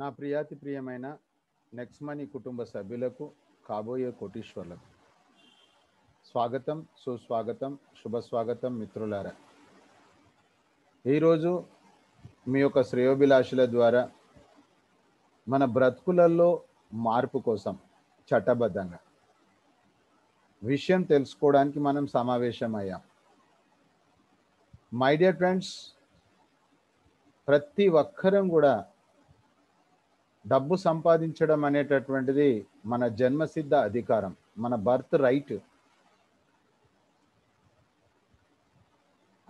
నా ప్రియాతి ప్రియమైన మనీ కుటుంబ సభ్యులకు కాబోయే కోటీశ్వర్లకు స్వాగతం సుస్వాగతం శుభ స్వాగతం మిత్రులారా ఈరోజు మీ యొక్క శ్రేయోభిలాషుల ద్వారా మన బ్రతుకులలో మార్పు కోసం చట్టబద్ధంగా విషయం తెలుసుకోవడానికి మనం సమావేశమయ్యాం మై డియర్ ఫ్రెండ్స్ ప్రతి ఒక్కరం కూడా డబ్బు సంపాదించడం అనేటటువంటిది మన జన్మసిద్ధ అధికారం మన బర్త్ రైట్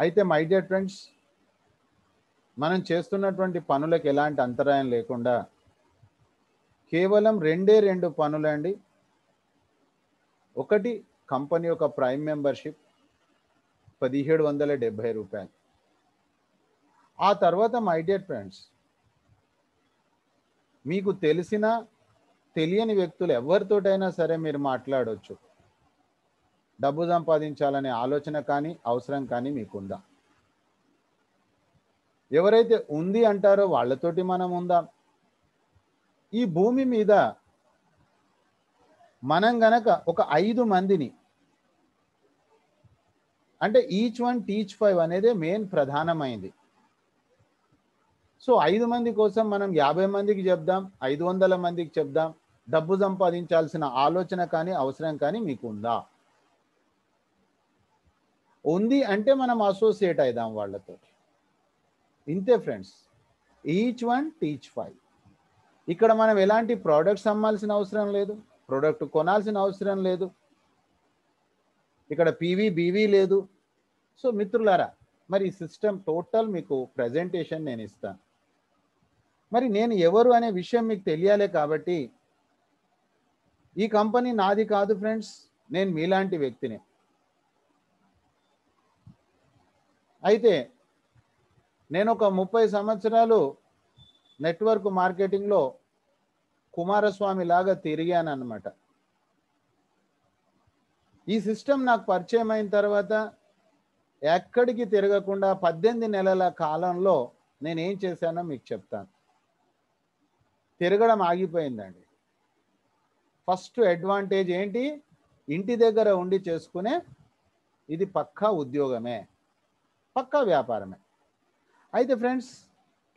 అయితే మై డియర్ ఫ్రెండ్స్ మనం చేస్తున్నటువంటి పనులకు ఎలాంటి అంతరాయం లేకుండా కేవలం రెండే రెండు పనులండి ఒకటి కంపెనీ యొక్క ప్రైమ్ మెంబర్షిప్ పదిహేడు వందల డెబ్భై రూపాయలు ఆ తర్వాత మై డియర్ ఫ్రెండ్స్ మీకు తెలిసిన తెలియని వ్యక్తులు ఎవరితోటైనా సరే మీరు మాట్లాడవచ్చు డబ్బు సంపాదించాలనే ఆలోచన కానీ అవసరం కానీ మీకుందా ఎవరైతే ఉంది అంటారో వాళ్ళతోటి మనం ఉందా ఈ భూమి మీద మనం గనక ఒక ఐదు మందిని అంటే ఈచ్ వన్ టీచ్ ఫైవ్ అనేది మెయిన్ ప్రధానమైంది సో ఐదు మంది కోసం మనం యాభై మందికి చెప్దాం ఐదు వందల మందికి చెప్దాం డబ్బు సంపాదించాల్సిన ఆలోచన కానీ అవసరం కానీ మీకు ఉందా ఉంది అంటే మనం అసోసియేట్ అయిదాం వాళ్ళతో ఇంతే friends each one teach five ఇక్కడ మనం ఎలాంటి ప్రోడక్ట్స్ అమ్మాల్సిన అవసరం లేదు ప్రోడక్ట్ కొనాల్సిన అవసరం లేదు ఇక్కడ పీవీ బీవీ లేదు సో మిత్రులారా మరి సిస్టమ్ టోటల్ మీకు ప్రజెంటేషన్ నేను ఇస్తాను మరి నేను ఎవరు అనే విషయం మీకు తెలియాలి కాబట్టి ఈ కంపెనీ నాది కాదు ఫ్రెండ్స్ నేను మీలాంటి వ్యక్తిని అయితే నేను ఒక ముప్పై సంవత్సరాలు నెట్వర్క్ మార్కెటింగ్లో కుమారస్వామి లాగా తిరిగాను అనమాట ఈ సిస్టమ్ నాకు పరిచయం అయిన తర్వాత ఎక్కడికి తిరగకుండా పద్దెనిమిది నెలల కాలంలో నేనేం చేశానో మీకు చెప్తాను పెరగడం ఆగిపోయిందండి ఫస్ట్ అడ్వాంటేజ్ ఏంటి ఇంటి దగ్గర ఉండి చేసుకునే ఇది పక్కా ఉద్యోగమే పక్కా వ్యాపారమే అయితే ఫ్రెండ్స్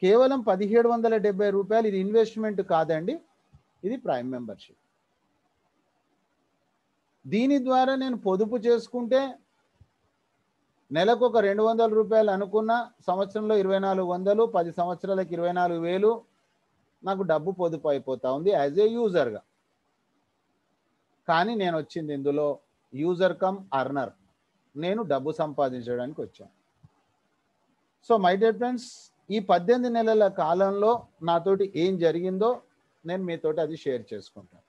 కేవలం పదిహేడు వందల డెబ్బై రూపాయలు ఇది ఇన్వెస్ట్మెంట్ కాదండి ఇది ప్రైమ్ మెంబర్షిప్ దీని ద్వారా నేను పొదుపు చేసుకుంటే నెలకు ఒక రెండు వందల రూపాయలు అనుకున్న సంవత్సరంలో ఇరవై నాలుగు వందలు పది సంవత్సరాలకు ఇరవై నాలుగు వేలు నాకు డబ్బు పొదుపు అయిపోతూ ఉంది యాజ్ ఏ యూజర్గా కానీ నేను వచ్చింది ఇందులో యూజర్ కమ్ అర్నర్ నేను డబ్బు సంపాదించడానికి వచ్చాను సో మై డియర్ ఫ్రెండ్స్ ఈ పద్దెనిమిది నెలల కాలంలో నాతోటి ఏం జరిగిందో నేను మీతోటి అది షేర్ చేసుకుంటాను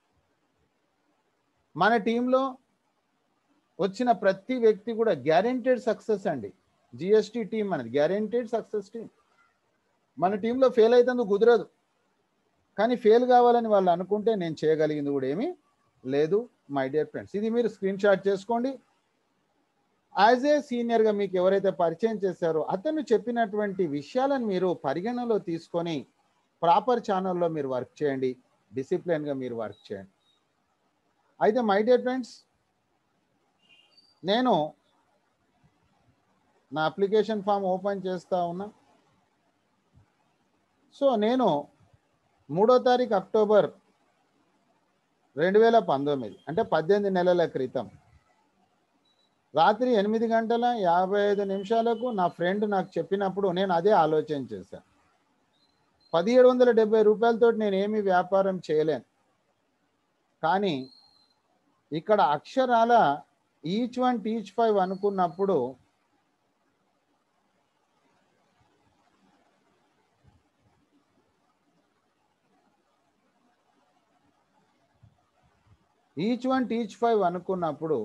మన టీంలో వచ్చిన ప్రతి వ్యక్తి కూడా గ్యారెంటెడ్ సక్సెస్ అండి జిఎస్టీ టీం అనేది గ్యారెంటెడ్ సక్సెస్ టీం మన టీంలో ఫెయిల్ అయితే కుదరదు కానీ ఫెయిల్ కావాలని వాళ్ళు అనుకుంటే నేను చేయగలిగింది కూడా ఏమీ లేదు మై డియర్ ఫ్రెండ్స్ ఇది మీరు స్క్రీన్ షాట్ చేసుకోండి యాజ్ ఏ సీనియర్గా మీకు ఎవరైతే పరిచయం చేశారో అతను చెప్పినటువంటి విషయాలను మీరు పరిగణలో తీసుకొని ప్రాపర్ ఛానల్లో మీరు వర్క్ చేయండి డిసిప్లిన్గా మీరు వర్క్ చేయండి అయితే మై డియర్ ఫ్రెండ్స్ నేను నా అప్లికేషన్ ఫామ్ ఓపెన్ చేస్తూ ఉన్నా సో నేను మూడో తారీఖు అక్టోబర్ రెండు వేల పంతొమ్మిది అంటే పద్దెనిమిది నెలల క్రితం రాత్రి ఎనిమిది గంటల యాభై ఐదు నిమిషాలకు నా ఫ్రెండ్ నాకు చెప్పినప్పుడు నేను అదే ఆలోచన చేశాను పదిహేడు వందల డెబ్బై రూపాయలతో నేనేమి వ్యాపారం చేయలేను కానీ ఇక్కడ అక్షరాల ఈచ్ వన్ టీచ్ ఫైవ్ అనుకున్నప్పుడు ఈచ్ వన్ టీచ్ ఫైవ్ అనుకున్నప్పుడు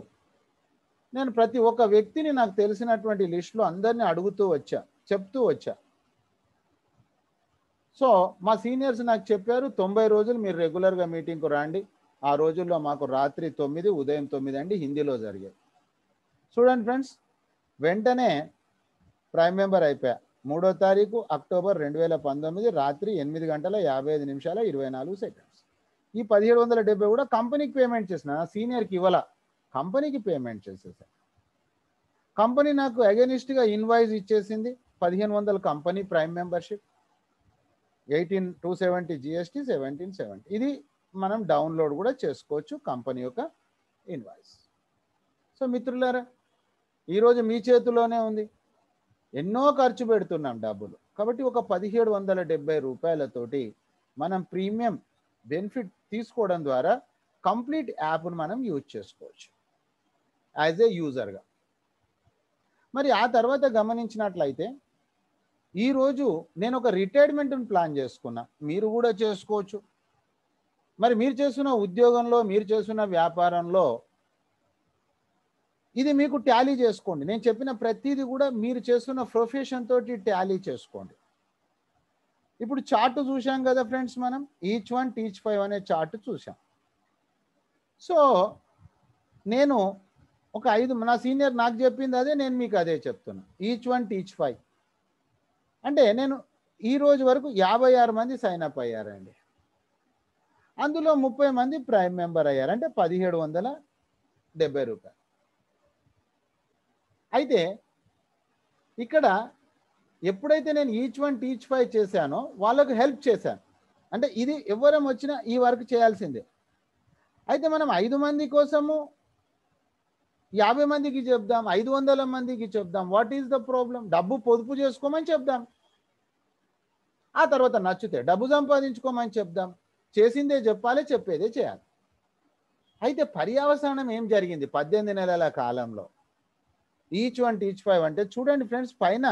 నేను ప్రతి ఒక్క వ్యక్తిని నాకు తెలిసినటువంటి లిస్టులో అందరినీ అడుగుతూ వచ్చా చెప్తూ వచ్చా సో మా సీనియర్స్ నాకు చెప్పారు తొంభై రోజులు మీరు రెగ్యులర్గా మీటింగ్కు రండి ఆ రోజుల్లో మాకు రాత్రి తొమ్మిది ఉదయం తొమ్మిది అండి హిందీలో జరిగేది చూడండి ఫ్రెండ్స్ వెంటనే ప్రైమ్ మెంబర్ అయిపోయా మూడో తారీఖు అక్టోబర్ రెండు వేల పంతొమ్మిది రాత్రి ఎనిమిది గంటల యాభై ఐదు నిమిషాల ఇరవై నాలుగు సెకండ్ ఈ పదిహేడు వందల డెబ్బై కూడా కంపెనీకి పేమెంట్ చేసిన సీనియర్కి ఇవ్వాల కంపెనీకి పేమెంట్ చేసేసా కంపెనీ నాకు అగెనిస్ట్గా ఇన్వాయిస్ ఇచ్చేసింది పదిహేను వందల company prime membership eighteen two seventy GST seventeen seventy ఇది మనం డౌన్లోడ్ కూడా చేసుకోవచ్చు కంపెనీ యొక్క ఇన్వాయిస్ సో మిత్రులారా ఈరోజు మీ చేతిలోనే ఉంది ఎన్నో ఖర్చు పెడుతున్నాం డబ్బులు కాబట్టి ఒక పదిహేడు వందల డెబ్బై రూపాయలతోటి మనం ప్రీమియం బెనిఫిట్ తీసుకోవడం ద్వారా కంప్లీట్ యాప్ను మనం యూజ్ చేసుకోవచ్చు యాజ్ ఏ యూజర్గా మరి ఆ తర్వాత గమనించినట్లయితే ఈరోజు నేను ఒక రిటైర్మెంట్ని ప్లాన్ చేసుకున్నా మీరు కూడా చేసుకోవచ్చు మరి మీరు చేస్తున్న ఉద్యోగంలో మీరు చేస్తున్న వ్యాపారంలో ఇది మీకు ట్యాలీ చేసుకోండి నేను చెప్పిన ప్రతిదీ కూడా మీరు చేస్తున్న ప్రొఫెషన్ తోటి ట్యాలీ చేసుకోండి ఇప్పుడు చార్ట్ చూసాం కదా ఫ్రెండ్స్ మనం ఈచ్ వన్ టీచ్ ఫైవ్ అనే చార్ట్ చూసాం సో నేను ఒక ఐదు నా సీనియర్ నాకు చెప్పింది అదే నేను మీకు అదే చెప్తున్నా ఈచ్ వన్ టీచ్ ఫైవ్ అంటే నేను ఈ రోజు వరకు యాభై ఆరు మంది సైన్ అప్ అయ్యారండి అందులో ముప్పై మంది ప్రైమ్ మెంబర్ అయ్యారు అంటే పదిహేడు వందల డెబ్బై రూపాయలు అయితే ఇక్కడ ఎప్పుడైతే నేను ఈచ్ వన్ టీచ్ ఫైవ్ చేశానో వాళ్ళకు హెల్ప్ చేశాను అంటే ఇది ఎవరం వచ్చినా ఈ వర్క్ చేయాల్సిందే అయితే మనం ఐదు మంది కోసము యాభై మందికి చెప్దాం ఐదు వందల మందికి చెప్దాం వాట్ ఈస్ ద ప్రాబ్లం డబ్బు పొదుపు చేసుకోమని చెప్దాం ఆ తర్వాత నచ్చితే డబ్బు సంపాదించుకోమని చెప్దాం చేసిందే చెప్పాలి చెప్పేదే చేయాలి అయితే పర్యావసరణం ఏం జరిగింది పద్దెనిమిది నెలల కాలంలో ఈచ్ వన్ టీచ్ ఫైవ్ అంటే చూడండి ఫ్రెండ్స్ పైన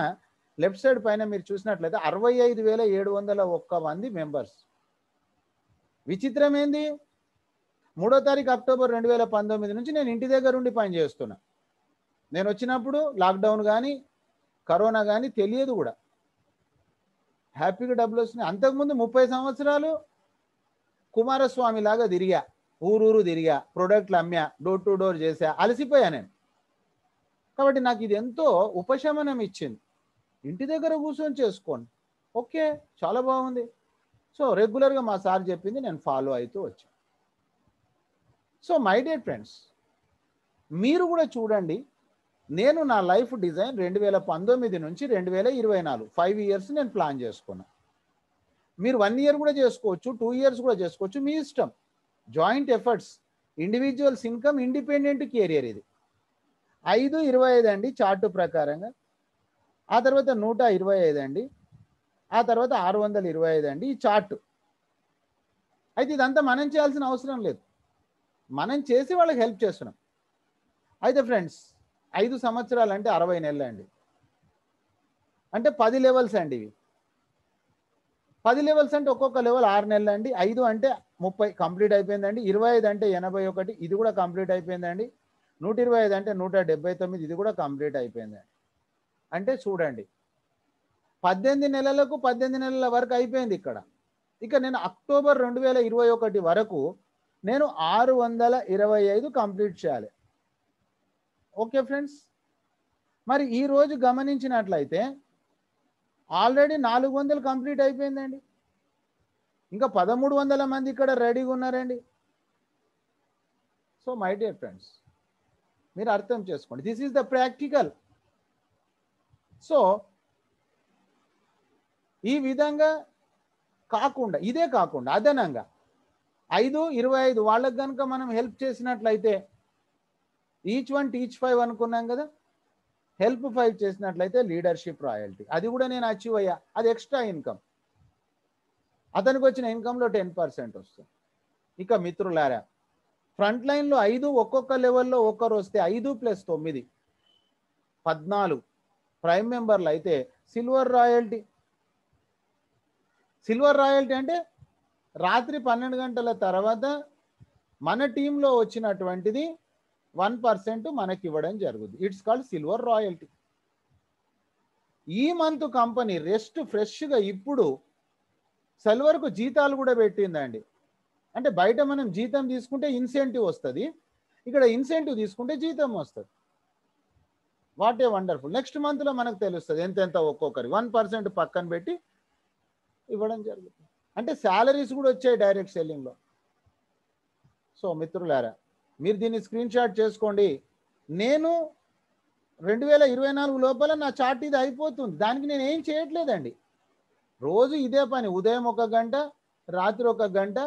లెఫ్ట్ సైడ్ పైన మీరు చూసినట్లయితే అరవై ఐదు వేల ఏడు వందల ఒక్క మంది మెంబర్స్ విచిత్రం ఏంది మూడో తారీఖు అక్టోబర్ రెండు వేల పంతొమ్మిది నుంచి నేను ఇంటి దగ్గర ఉండి పని చేస్తున్నా నేను వచ్చినప్పుడు లాక్డౌన్ కానీ కరోనా కానీ తెలియదు కూడా హ్యాపీగా డబ్బులు వస్తున్నాయి అంతకుముందు ముప్పై సంవత్సరాలు కుమారస్వామి లాగా తిరిగా ఊరూరు తిరిగా ప్రోడక్ట్లు అమ్మా డోర్ టు డోర్ చేసా అలసిపోయా నేను కాబట్టి నాకు ఇది ఎంతో ఉపశమనం ఇచ్చింది ఇంటి దగ్గర కూర్చొని చేసుకోండి ఓకే చాలా బాగుంది సో రెగ్యులర్గా మా సార్ చెప్పింది నేను ఫాలో అవుతూ వచ్చాను సో మై డియర్ ఫ్రెండ్స్ మీరు కూడా చూడండి నేను నా లైఫ్ డిజైన్ రెండు వేల పంతొమ్మిది నుంచి రెండు వేల ఇరవై నాలుగు ఫైవ్ ఇయర్స్ నేను ప్లాన్ చేసుకున్నా మీరు వన్ ఇయర్ కూడా చేసుకోవచ్చు టూ ఇయర్స్ కూడా చేసుకోవచ్చు మీ ఇష్టం joint efforts individuals income independent career ఇది ఐదు ఇరవై ఐదు అండి చార్టు ప్రకారంగా ఆ తర్వాత నూట ఇరవై ఐదు అండి ఆ తర్వాత ఆరు వందల ఇరవై ఐదు అండి ఈ చార్ట్ అయితే ఇదంతా మనం చేయాల్సిన అవసరం లేదు మనం చేసి వాళ్ళకి హెల్ప్ చేస్తున్నాం అయితే ఫ్రెండ్స్ ఐదు సంవత్సరాలు అంటే అరవై నెలలు అండి అంటే పది లెవెల్స్ అండి ఇవి పది లెవెల్స్ అంటే ఒక్కొక్క లెవెల్ ఆరు నెలలు అండి ఐదు అంటే ముప్పై కంప్లీట్ అయిపోయిందండి ఇరవై ఐదు అంటే ఎనభై ఒకటి ఇది కూడా కంప్లీట్ అయిపోయిందండి నూట ఇరవై ఐదు అంటే నూట డెబ్బై తొమ్మిది ఇది కూడా కంప్లీట్ అయిపోయిందండి అంటే చూడండి పద్దెనిమిది నెలలకు పద్దెనిమిది నెలల వరకు అయిపోయింది ఇక్కడ ఇక నేను అక్టోబర్ రెండు వేల ఇరవై ఒకటి వరకు నేను ఆరు వందల ఇరవై ఐదు కంప్లీట్ చేయాలి ఓకే ఫ్రెండ్స్ మరి ఈరోజు గమనించినట్లయితే ఆల్రెడీ నాలుగు వందలు కంప్లీట్ అయిపోయిందండి ఇంకా పదమూడు వందల మంది ఇక్కడ రెడీగా ఉన్నారండి సో మై డియర్ ఫ్రెండ్స్ మీరు అర్థం చేసుకోండి this is the practical so ఈ విధంగా కాకుండా ఇదే కాకుండా అదనంగా ఐదు ఇరవై ఐదు వాళ్ళకి కనుక మనం హెల్ప్ చేసినట్లయితే ఈచ్ వన్ టీచ్ ఫైవ్ అనుకున్నాం కదా హెల్ప్ ఫైవ్ చేసినట్లయితే లీడర్షిప్ రాయల్టీ అది కూడా నేను అచీవ్ అయ్యా అది ఎక్స్ట్రా ఇన్కమ్ అతనికి వచ్చిన ఇన్కంలో టెన్ పర్సెంట్ వస్తుంది ఇక మిత్రులారా ఫ్రంట్ లైన్లో ఐదు ఒక్కొక్క లెవెల్లో ఒక్కరు వస్తే ఐదు ప్లస్ తొమ్మిది పద్నాలుగు ప్రైమ్ మెంబర్లు అయితే సిల్వర్ రాయల్టీ సిల్వర్ రాయల్టీ అంటే రాత్రి పన్నెండు గంటల తర్వాత మన టీంలో వచ్చినటువంటిది వన్ పర్సెంట్ మనకి ఇవ్వడం జరుగుతుంది ఇట్స్ కాల్డ్ సిల్వర్ రాయల్టీ ఈ మంత్ కంపెనీ రెస్ట్ ఫ్రెష్గా ఇప్పుడు సెల్వర్కు జీతాలు కూడా పెట్టిందండి అంటే బయట మనం జీతం తీసుకుంటే ఇన్సెంటివ్ వస్తుంది ఇక్కడ ఇన్సెంటివ్ తీసుకుంటే జీతం వస్తుంది వాట్ ఏ వండర్ఫుల్ నెక్స్ట్ మంత్లో మనకు తెలుస్తుంది ఎంతెంత ఒక్కొక్కరి వన్ పర్సెంట్ పక్కన పెట్టి ఇవ్వడం జరుగుతుంది అంటే శాలరీస్ కూడా వచ్చాయి డైరెక్ట్ సెల్లింగ్లో సో మిత్రులారా మీరు దీన్ని స్క్రీన్ షాట్ చేసుకోండి నేను రెండు వేల ఇరవై నాలుగు లోపల నా చార్ట్ ఇది అయిపోతుంది దానికి నేను ఏం చేయట్లేదండి రోజు ఇదే పని ఉదయం ఒక గంట రాత్రి ఒక గంట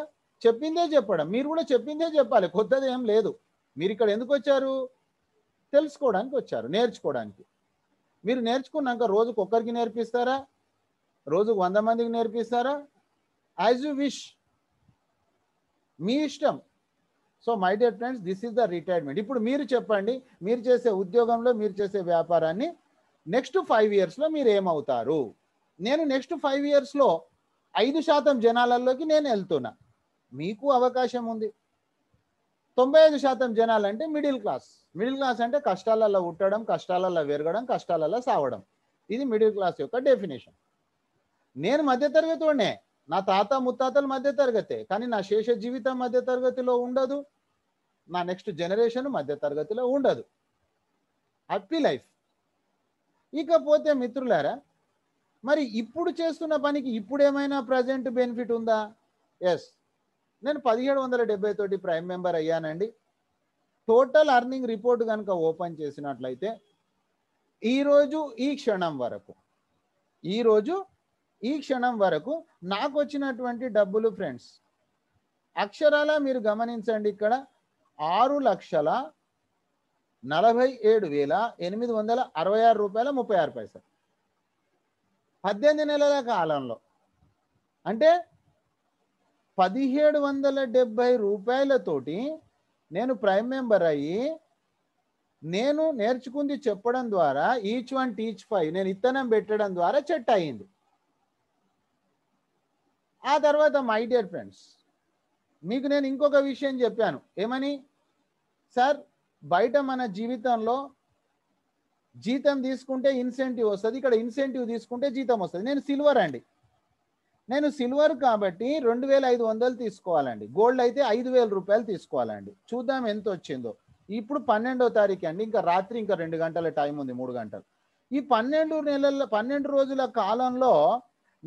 చెప్పిందే చెప్పడం మీరు కూడా చెప్పిందే చెప్పాలి కొత్తది ఏం లేదు మీరు ఇక్కడ ఎందుకు వచ్చారు తెలుసుకోవడానికి వచ్చారు నేర్చుకోవడానికి మీరు నేర్చుకున్నాక రోజుకు ఒక్కరికి నేర్పిస్తారా రోజుకు వంద మందికి నేర్పిస్తారా యాజ్ యూ విష్ మీ ఇష్టం so my dear friends this is the retirement ఇప్పుడు మీరు చెప్పండి మీరు చేసే ఉద్యోగంలో మీరు చేసే వ్యాపారాన్ని నెక్స్ట్ ఫైవ్ ఇయర్స్లో మీరు ఏమవుతారు నేను నెక్స్ట్ ఫైవ్ ఇయర్స్లో ఐదు శాతం జనాలలోకి నేను వెళ్తున్నా మీకు అవకాశం ఉంది తొంభై ఐదు శాతం జనాలు అంటే మిడిల్ క్లాస్ మిడిల్ క్లాస్ అంటే కష్టాలలో ఉట్టడం కష్టాలలో పెరగడం కష్టాలలో సావడం ఇది మిడిల్ క్లాస్ యొక్క డెఫినేషన్ నేను వాడినే నా తాత ముత్తాతలు మధ్యతరగతే కానీ నా శేష జీవితం మధ్యతరగతిలో ఉండదు నా నెక్స్ట్ జనరేషన్ మధ్యతరగతిలో ఉండదు హ్యాపీ లైఫ్ ఇకపోతే మిత్రులారా మరి ఇప్పుడు చేస్తున్న పనికి ఇప్పుడు ఏమైనా ప్రజెంట్ బెనిఫిట్ ఉందా ఎస్ నేను పదిహేడు వందల డెబ్బై తోటి ప్రైమ్ మెంబర్ అయ్యానండి టోటల్ అర్నింగ్ రిపోర్ట్ కనుక ఓపెన్ చేసినట్లయితే ఈరోజు ఈ క్షణం వరకు ఈరోజు ఈ క్షణం వరకు నాకు వచ్చినటువంటి డబ్బులు ఫ్రెండ్స్ అక్షరాల మీరు గమనించండి ఇక్కడ ఆరు లక్షల నలభై ఏడు వేల ఎనిమిది వందల అరవై ఆరు రూపాయల ముప్పై ఆరు పైసలు పద్దెనిమిది నెలల కాలంలో అంటే పదిహేడు వందల డెబ్బై రూపాయలతోటి నేను ప్రైమ్ మెంబర్ అయ్యి నేను నేర్చుకుంది చెప్పడం ద్వారా ఈచ్ వన్ టీచ్ ఫైవ్ నేను ఇత్తనం పెట్టడం ద్వారా చెట్ అయింది ఆ తర్వాత మై డియర్ ఫ్రెండ్స్ మీకు నేను ఇంకొక విషయం చెప్పాను ఏమని సార్ బయట మన జీవితంలో జీతం తీసుకుంటే ఇన్సెంటివ్ వస్తుంది ఇక్కడ ఇన్సెంటివ్ తీసుకుంటే జీతం వస్తుంది నేను సిల్వర్ అండి నేను సిల్వర్ కాబట్టి రెండు వేల ఐదు వందలు తీసుకోవాలండి గోల్డ్ అయితే ఐదు వేల రూపాయలు తీసుకోవాలండి చూద్దాం ఎంత వచ్చిందో ఇప్పుడు పన్నెండో తారీఖు అండి ఇంకా రాత్రి ఇంకా రెండు గంటల టైం ఉంది మూడు గంటలు ఈ పన్నెండు నెలల పన్నెండు రోజుల కాలంలో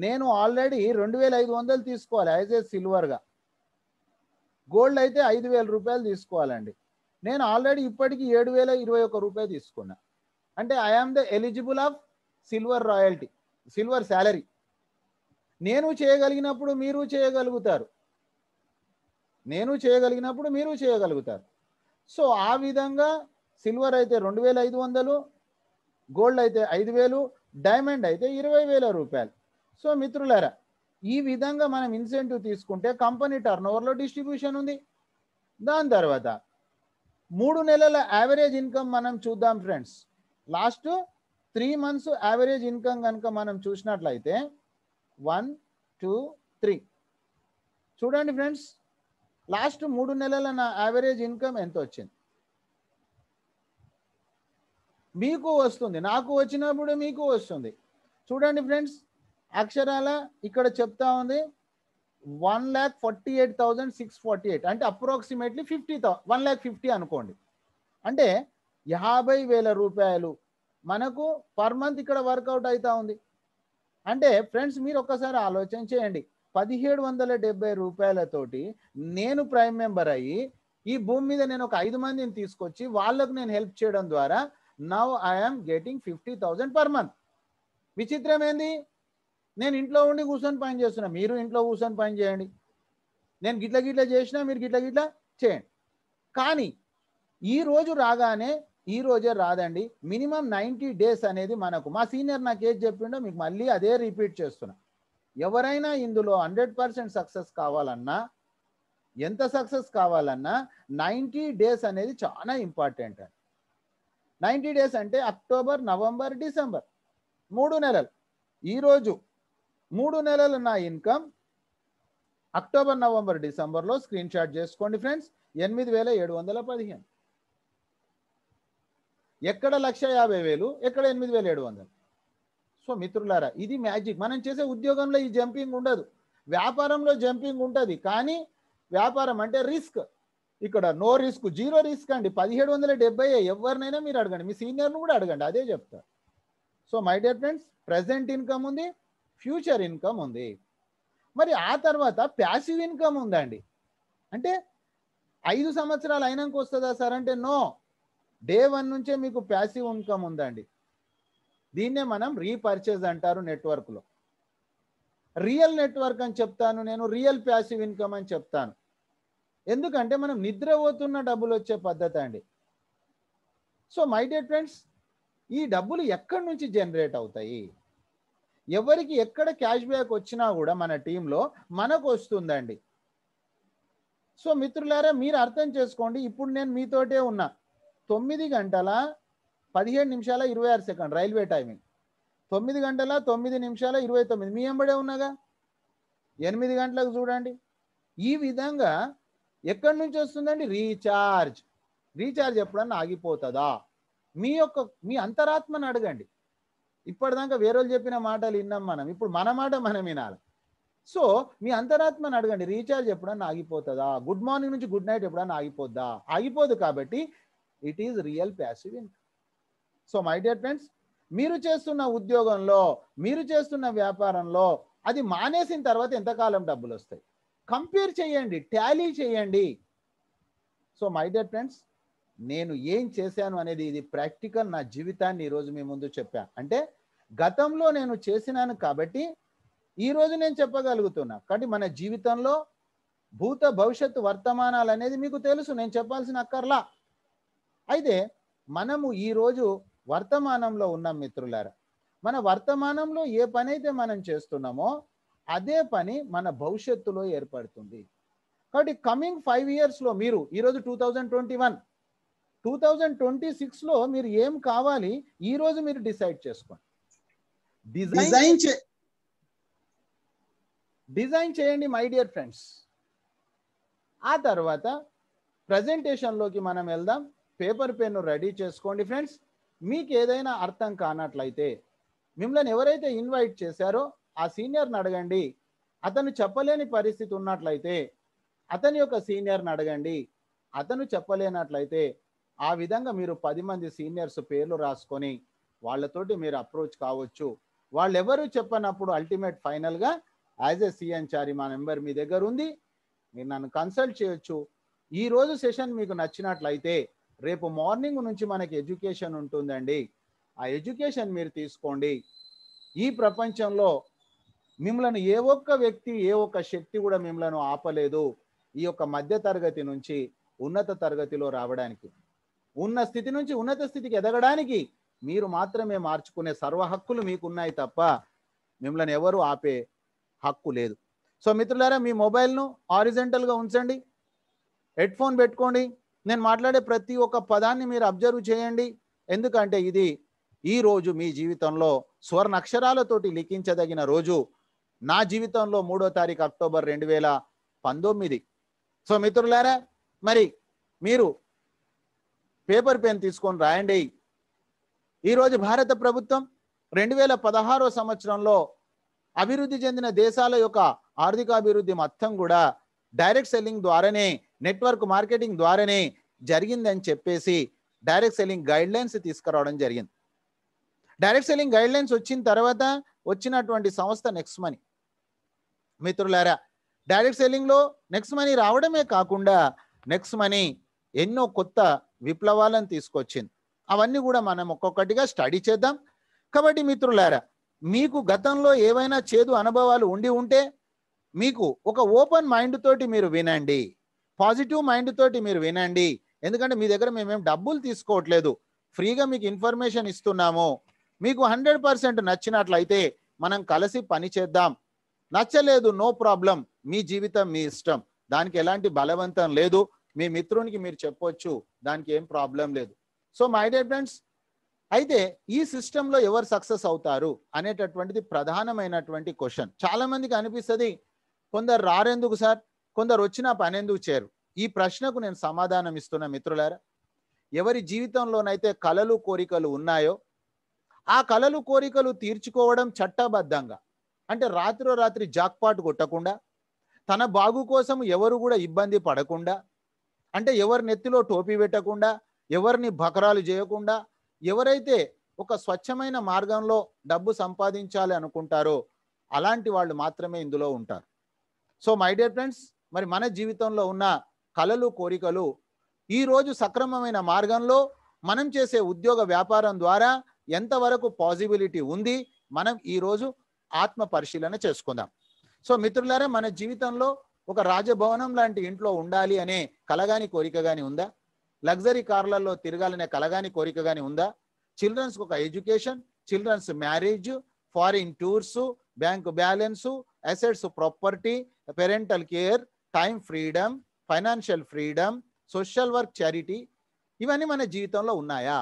నేను ఆల్రెడీ రెండు వేల ఐదు వందలు తీసుకోవాలి యాజ్ ఏ సిల్వర్గా గోల్డ్ అయితే ఐదు వేల రూపాయలు తీసుకోవాలండి నేను ఆల్రెడీ ఇప్పటికి ఏడు వేల ఇరవై ఒక్క రూపాయలు తీసుకున్నా అంటే I am the eligible of silver royalty silver salary నేను చేయగలిగినప్పుడు మీరు చేయగలుగుతారు నేను చేయగలిగినప్పుడు మీరు చేయగలుగుతారు సో ఆ విధంగా సిల్వర్ అయితే రెండు వేల ఐదు వందలు గోల్డ్ అయితే ఐదు వేలు డైమండ్ అయితే ఇరవై వేల రూపాయలు సో మిత్రులారా ఈ విధంగా మనం ఇన్సెంటివ్ తీసుకుంటే కంపెనీ టర్న్ ఓవర్లో డిస్ట్రిబ్యూషన్ ఉంది దాని తర్వాత మూడు నెలల యావరేజ్ ఇన్కమ్ మనం చూద్దాం friends last three months average income కనుక మనం చూసినట్లయితే వన్ టూ త్రీ చూడండి ఫ్రెండ్స్ లాస్ట్ మూడు నెలల నా యావరేజ్ ఇన్కమ్ ఎంత వచ్చింది మీకు వస్తుంది నాకు వచ్చినప్పుడు మీకు వస్తుంది చూడండి ఫ్రెండ్స్ అక్షరాల ఇక్కడ చెప్తా ఉంది one lakh forty eight thousand six forty eight అంటే అప్రాక్సిమేట్లీ ఫిఫ్టీ థౌ వన్ ల్యాక్ ఫిఫ్టీ అనుకోండి అంటే యాభై వేల రూపాయలు మనకు పర్ మంత్ ఇక్కడ వర్కౌట్ అవుతా ఉంది అంటే ఫ్రెండ్స్ మీరు ఒక్కసారి ఆలోచన చేయండి పదిహేడు వందల డెబ్బై రూపాయలతోటి నేను ప్రైమ్ మెంబర్ అయ్యి ఈ భూమి మీద నేను ఒక ఐదు మందిని తీసుకొచ్చి వాళ్ళకు నేను హెల్ప్ చేయడం ద్వారా now I'm getting fifty thousand per month విచిత్రం ఏంది నేను ఇంట్లో ఉండి కూర్చొని పని చేస్తున్నా మీరు ఇంట్లో కూర్చొని పని చేయండి నేను గిట్ల గిట్ల చేసినా మీరు గిట్ల గిట్ల చేయండి కానీ ఈ రోజు రాగానే ఈ రోజే రాదండి మినిమం నైంటీ డేస్ అనేది మనకు మా సీనియర్ నాకు ఏది చెప్పిండో మీకు మళ్ళీ అదే రిపీట్ చేస్తున్నా ఎవరైనా ఇందులో హండ్రెడ్ పర్సెంట్ సక్సెస్ కావాలన్నా ఎంత సక్సెస్ కావాలన్నా నైంటీ డేస్ అనేది చాలా ఇంపార్టెంట్ అండి నైంటీ డేస్ అంటే అక్టోబర్ నవంబర్ డిసెంబర్ మూడు నెలలు ఈరోజు మూడు నెలలు నా ఇన్కమ్ అక్టోబర్ నవంబర్ డిసెంబర్లో స్క్రీన్ షాట్ చేసుకోండి ఫ్రెండ్స్ ఎనిమిది వేల ఏడు వందల పదిహేను ఎక్కడ లక్ష యాభై వేలు ఎక్కడ ఎనిమిది వేల ఏడు వందలు సో మిత్రులారా ఇది మ్యాజిక్ మనం చేసే ఉద్యోగంలో ఈ జంపింగ్ ఉండదు వ్యాపారంలో జంపింగ్ ఉంటుంది కానీ వ్యాపారం అంటే రిస్క్ ఇక్కడ నో రిస్క్ జీరో రిస్క్ అండి పదిహేడు వందల డెబ్బై ఎవరినైనా మీరు అడగండి మీ సీనియర్ను కూడా అడగండి అదే చెప్తా so my dear friends present income ఉంది ఫ్యూచర్ ఇన్కమ్ ఉంది మరి ఆ తర్వాత ప్యాసివ్ ఇన్కమ్ ఉందండి అంటే ఐదు సంవత్సరాలు అయినాక వస్తుందా సార్ అంటే నో డే వన్ నుంచే మీకు ప్యాసివ్ ఇన్కమ్ ఉందండి దీన్నే మనం రీపర్చేజ్ అంటారు నెట్వర్క్లో రియల్ నెట్వర్క్ అని చెప్తాను నేను రియల్ ప్యాసివ్ ఇన్కమ్ అని చెప్తాను ఎందుకంటే మనం నిద్రపోతున్న డబ్బులు వచ్చే పద్ధతి అండి సో మై డియర్ ఫ్రెండ్స్ ఈ డబ్బులు ఎక్కడి నుంచి జనరేట్ అవుతాయి ఎవరికి ఎక్కడ క్యాష్ బ్యాక్ వచ్చినా కూడా మన టీంలో మనకు వస్తుందండి సో మిత్రులారా మీరు అర్థం చేసుకోండి ఇప్పుడు నేను మీతోటే ఉన్నా తొమ్మిది గంటల పదిహేడు నిమిషాల ఇరవై ఆరు సెకండ్ రైల్వే టైమింగ్ తొమ్మిది గంటల తొమ్మిది నిమిషాల ఇరవై తొమ్మిది మీ ఎంబడే ఉన్నాగా ఎనిమిది గంటలకు చూడండి ఈ విధంగా ఎక్కడి నుంచి వస్తుందండి రీఛార్జ్ రీఛార్జ్ ఎప్పుడన్నా ఆగిపోతుందా మీ యొక్క మీ అంతరాత్మను అడగండి ఇప్పటిదాకా వేరే వాళ్ళు చెప్పిన మాటలు విన్నాం మనం ఇప్పుడు మన మాట మనం వినాలి సో మీ అంతరాత్మను అడగండి రీఛార్జ్ ఎప్పుడన్నా ఆగిపోతుందా గుడ్ మార్నింగ్ నుంచి గుడ్ నైట్ ఎప్పుడన్నా ఆగిపోద్దా ఆగిపోదు కాబట్టి it is real passive income so my dear friends మీరు చేస్తున్న ఉద్యోగంలో మీరు చేస్తున్న వ్యాపారంలో అది మానేసిన తర్వాత ఎంతకాలం డబ్బులు వస్తాయి కంపేర్ చేయండి ట్యాలీ చేయండి సో మై డియర్ ఫ్రెండ్స్ నేను ఏం చేశాను అనేది ఇది ప్రాక్టికల్ నా జీవితాన్ని ఈరోజు మీ ముందు చెప్పా అంటే గతంలో నేను చేసినాను కాబట్టి ఈరోజు నేను చెప్పగలుగుతున్నా కాబట్టి మన జీవితంలో భూత భవిష్యత్తు వర్తమానాలు అనేది మీకు తెలుసు నేను చెప్పాల్సిన అక్కర్లా అయితే మనము ఈరోజు వర్తమానంలో ఉన్నాం మిత్రులారా మన వర్తమానంలో ఏ పని అయితే మనం చేస్తున్నామో అదే పని మన భవిష్యత్తులో ఏర్పడుతుంది కాబట్టి కమింగ్ ఫైవ్ ఇయర్స్లో మీరు ఈరోజు two thousand twenty one two thousand twenty సిక్స్లో మీరు ఏం కావాలి ఈరోజు మీరు డిసైడ్ చేసుకోండి డిజైన్ డిజైన్ చేయండి మై డియర్ ఫ్రెండ్స్ ఆ తర్వాత ప్రజెంటేషన్లోకి మనం వెళ్దాం పేపర్ పెన్ను రెడీ చేసుకోండి ఫ్రెండ్స్ మీకు ఏదైనా అర్థం కానట్లయితే మిమ్మల్ని ఎవరైతే ఇన్వైట్ చేశారో ఆ సీనియర్ని అడగండి అతను చెప్పలేని పరిస్థితి ఉన్నట్లయితే అతని యొక్క సీనియర్ని అడగండి అతను చెప్పలేనట్లయితే ఆ విధంగా మీరు పది మంది సీనియర్స్ పేర్లు రాసుకొని వాళ్ళతోటి మీరు అప్రోచ్ కావచ్చు ఎవరు చెప్పనప్పుడు అల్టిమేట్ ఫైనల్గా యాజ్ ఎ సిఎన్ చారి మా నెంబర్ మీ దగ్గర ఉంది మీరు నన్ను కన్సల్ట్ చేయొచ్చు ఈరోజు సెషన్ మీకు నచ్చినట్లయితే రేపు మార్నింగ్ నుంచి మనకి ఎడ్యుకేషన్ ఉంటుందండి ఆ ఎడ్యుకేషన్ మీరు తీసుకోండి ఈ ప్రపంచంలో మిమ్మలను ఏ ఒక్క వ్యక్తి ఏ ఒక్క శక్తి కూడా మిమ్మలను ఆపలేదు ఈ యొక్క మధ్య తరగతి నుంచి ఉన్నత తరగతిలో రావడానికి ఉన్న స్థితి నుంచి ఉన్నత స్థితికి ఎదగడానికి మీరు మాత్రమే మార్చుకునే సర్వ హక్కులు మీకున్నాయి తప్ప మిమ్మల్ని ఎవరు ఆపే హక్కు లేదు సో మిత్రులారా మీ మొబైల్ను ఆరిజెంటల్గా ఉంచండి హెడ్ ఫోన్ పెట్టుకోండి నేను మాట్లాడే ప్రతి ఒక్క పదాన్ని మీరు అబ్జర్వ్ చేయండి ఎందుకంటే ఇది ఈ రోజు మీ జీవితంలో స్వర్ణ అక్షరాలతోటి లిఖించదగిన రోజు నా జీవితంలో మూడో తారీఖు అక్టోబర్ రెండు వేల పంతొమ్మిది సో మిత్రులారా మరి మీరు పేపర్ పెన్ తీసుకొని రాయండి ఈరోజు భారత ప్రభుత్వం రెండు వేల పదహారో సంవత్సరంలో అభివృద్ధి చెందిన దేశాల యొక్క ఆర్థికాభివృద్ధి మొత్తం కూడా డైరెక్ట్ సెల్లింగ్ ద్వారానే నెట్వర్క్ మార్కెటింగ్ ద్వారానే జరిగిందని చెప్పేసి డైరెక్ట్ సెల్లింగ్ గైడ్ లైన్స్ తీసుకురావడం జరిగింది డైరెక్ట్ సెల్లింగ్ గైడ్ లైన్స్ వచ్చిన తర్వాత వచ్చినటువంటి సంస్థ నెక్స్ట్ మనీ మిత్రులారా డైరెక్ట్ సెల్లింగ్లో నెక్స్ట్ మనీ రావడమే కాకుండా నెక్స్ట్ మనీ ఎన్నో కొత్త విప్లవాలను తీసుకొచ్చింది అవన్నీ కూడా మనం ఒక్కొక్కటిగా స్టడీ చేద్దాం కాబట్టి మిత్రులారా మీకు గతంలో ఏవైనా చేదు అనుభవాలు ఉండి ఉంటే మీకు ఒక ఓపెన్ మైండ్ తోటి మీరు వినండి పాజిటివ్ మైండ్ తోటి మీరు వినండి ఎందుకంటే మీ దగ్గర మేమేం డబ్బులు తీసుకోవట్లేదు ఫ్రీగా మీకు ఇన్ఫర్మేషన్ ఇస్తున్నాము మీకు హండ్రెడ్ పర్సెంట్ నచ్చినట్లయితే మనం కలిసి పని చేద్దాం నచ్చలేదు నో ప్రాబ్లం మీ జీవితం మీ ఇష్టం దానికి ఎలాంటి బలవంతం లేదు మీ మిత్రునికి మీరు చెప్పొచ్చు దానికి ఏం ప్రాబ్లం లేదు సో మై డియర్ ఫ్రెండ్స్ అయితే ఈ సిస్టంలో ఎవరు సక్సెస్ అవుతారు అనేటటువంటిది ప్రధానమైనటువంటి క్వశ్చన్ చాలా మందికి అనిపిస్తుంది కొందరు రారెందుకు సార్ కొందరు వచ్చినా పని ఎందుకు చేరు ఈ ప్రశ్నకు నేను సమాధానం ఇస్తున్న మిత్రులారా ఎవరి జీవితంలోనైతే కలలు కోరికలు ఉన్నాయో ఆ కలలు కోరికలు తీర్చుకోవడం చట్టబద్ధంగా అంటే రాత్రి రాత్రి జాక్పాట్ కొట్టకుండా తన బాగు కోసం ఎవరు కూడా ఇబ్బంది పడకుండా అంటే ఎవరి నెత్తిలో టోపీ పెట్టకుండా ఎవరిని బకరాలు చేయకుండా ఎవరైతే ఒక స్వచ్ఛమైన మార్గంలో డబ్బు సంపాదించాలి అనుకుంటారో అలాంటి వాళ్ళు మాత్రమే ఇందులో ఉంటారు సో మై డియర్ ఫ్రెండ్స్ మరి మన జీవితంలో ఉన్న కళలు కోరికలు ఈరోజు సక్రమమైన మార్గంలో మనం చేసే ఉద్యోగ వ్యాపారం ద్వారా ఎంతవరకు పాజిబిలిటీ ఉంది మనం ఈరోజు ఆత్మ పరిశీలన చేసుకుందాం సో మిత్రులారా మన జీవితంలో ఒక రాజభవనం లాంటి ఇంట్లో ఉండాలి అనే కలగాని కోరిక కానీ ఉందా లగ్జరీ కార్లలో తిరగాలనే కలగాని కోరిక కానీ ఉందా చిల్డ్రన్స్కి ఒక education children's marriage foreign tours bank balance assets property parental care time freedom financial freedom social work charity ఇవన్నీ మన జీవితంలో ఉన్నాయా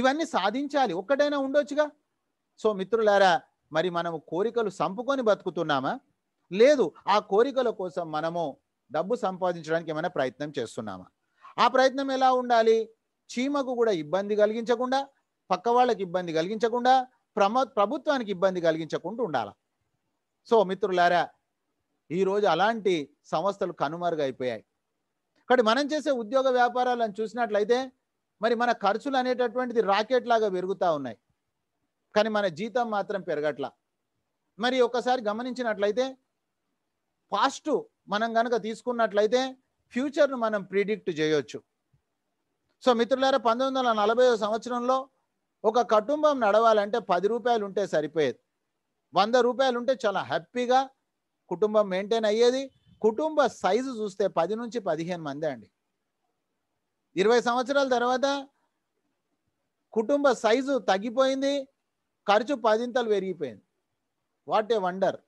ఇవన్నీ సాధించాలి ఒక్కటైనా ఉండొచ్చుగా సో మిత్రులారా మరి మనము కోరికలు సంపుకొని బతుకుతున్నామా లేదు ఆ కోరికల కోసం మనము డబ్బు సంపాదించడానికి ఏమైనా ప్రయత్నం చేస్తున్నామా ఆ ప్రయత్నం ఎలా ఉండాలి చీమకు కూడా ఇబ్బంది కలిగించకుండా పక్క వాళ్ళకి ఇబ్బంది కలిగించకుండా ప్రమ ప్రభుత్వానికి ఇబ్బంది కలిగించకుండా ఉండాలి సో మిత్రులారా ఈరోజు అలాంటి సంస్థలు కనుమరుగైపోయాయి కాబట్టి మనం చేసే ఉద్యోగ వ్యాపారాలను చూసినట్లయితే మరి మన ఖర్చులు అనేటటువంటిది రాకెట్ లాగా పెరుగుతూ ఉన్నాయి కానీ మన జీతం మాత్రం పెరగట్లా మరి ఒకసారి గమనించినట్లయితే పాస్ట్ మనం కనుక తీసుకున్నట్లయితే ఫ్యూచర్ను మనం ప్రిడిక్ట్ చేయొచ్చు సో మిత్రులారా పంతొమ్మిది వందల నలభై సంవత్సరంలో ఒక కుటుంబం నడవాలంటే పది రూపాయలు ఉంటే సరిపోయేది వంద రూపాయలు ఉంటే చాలా హ్యాపీగా కుటుంబం మెయింటైన్ అయ్యేది కుటుంబ సైజు చూస్తే పది నుంచి పదిహేను మంది అండి ఇరవై సంవత్సరాల తర్వాత కుటుంబ సైజు తగ్గిపోయింది ఖర్చు పదింతలు పెరిగిపోయింది వాట్ ఏ వండర్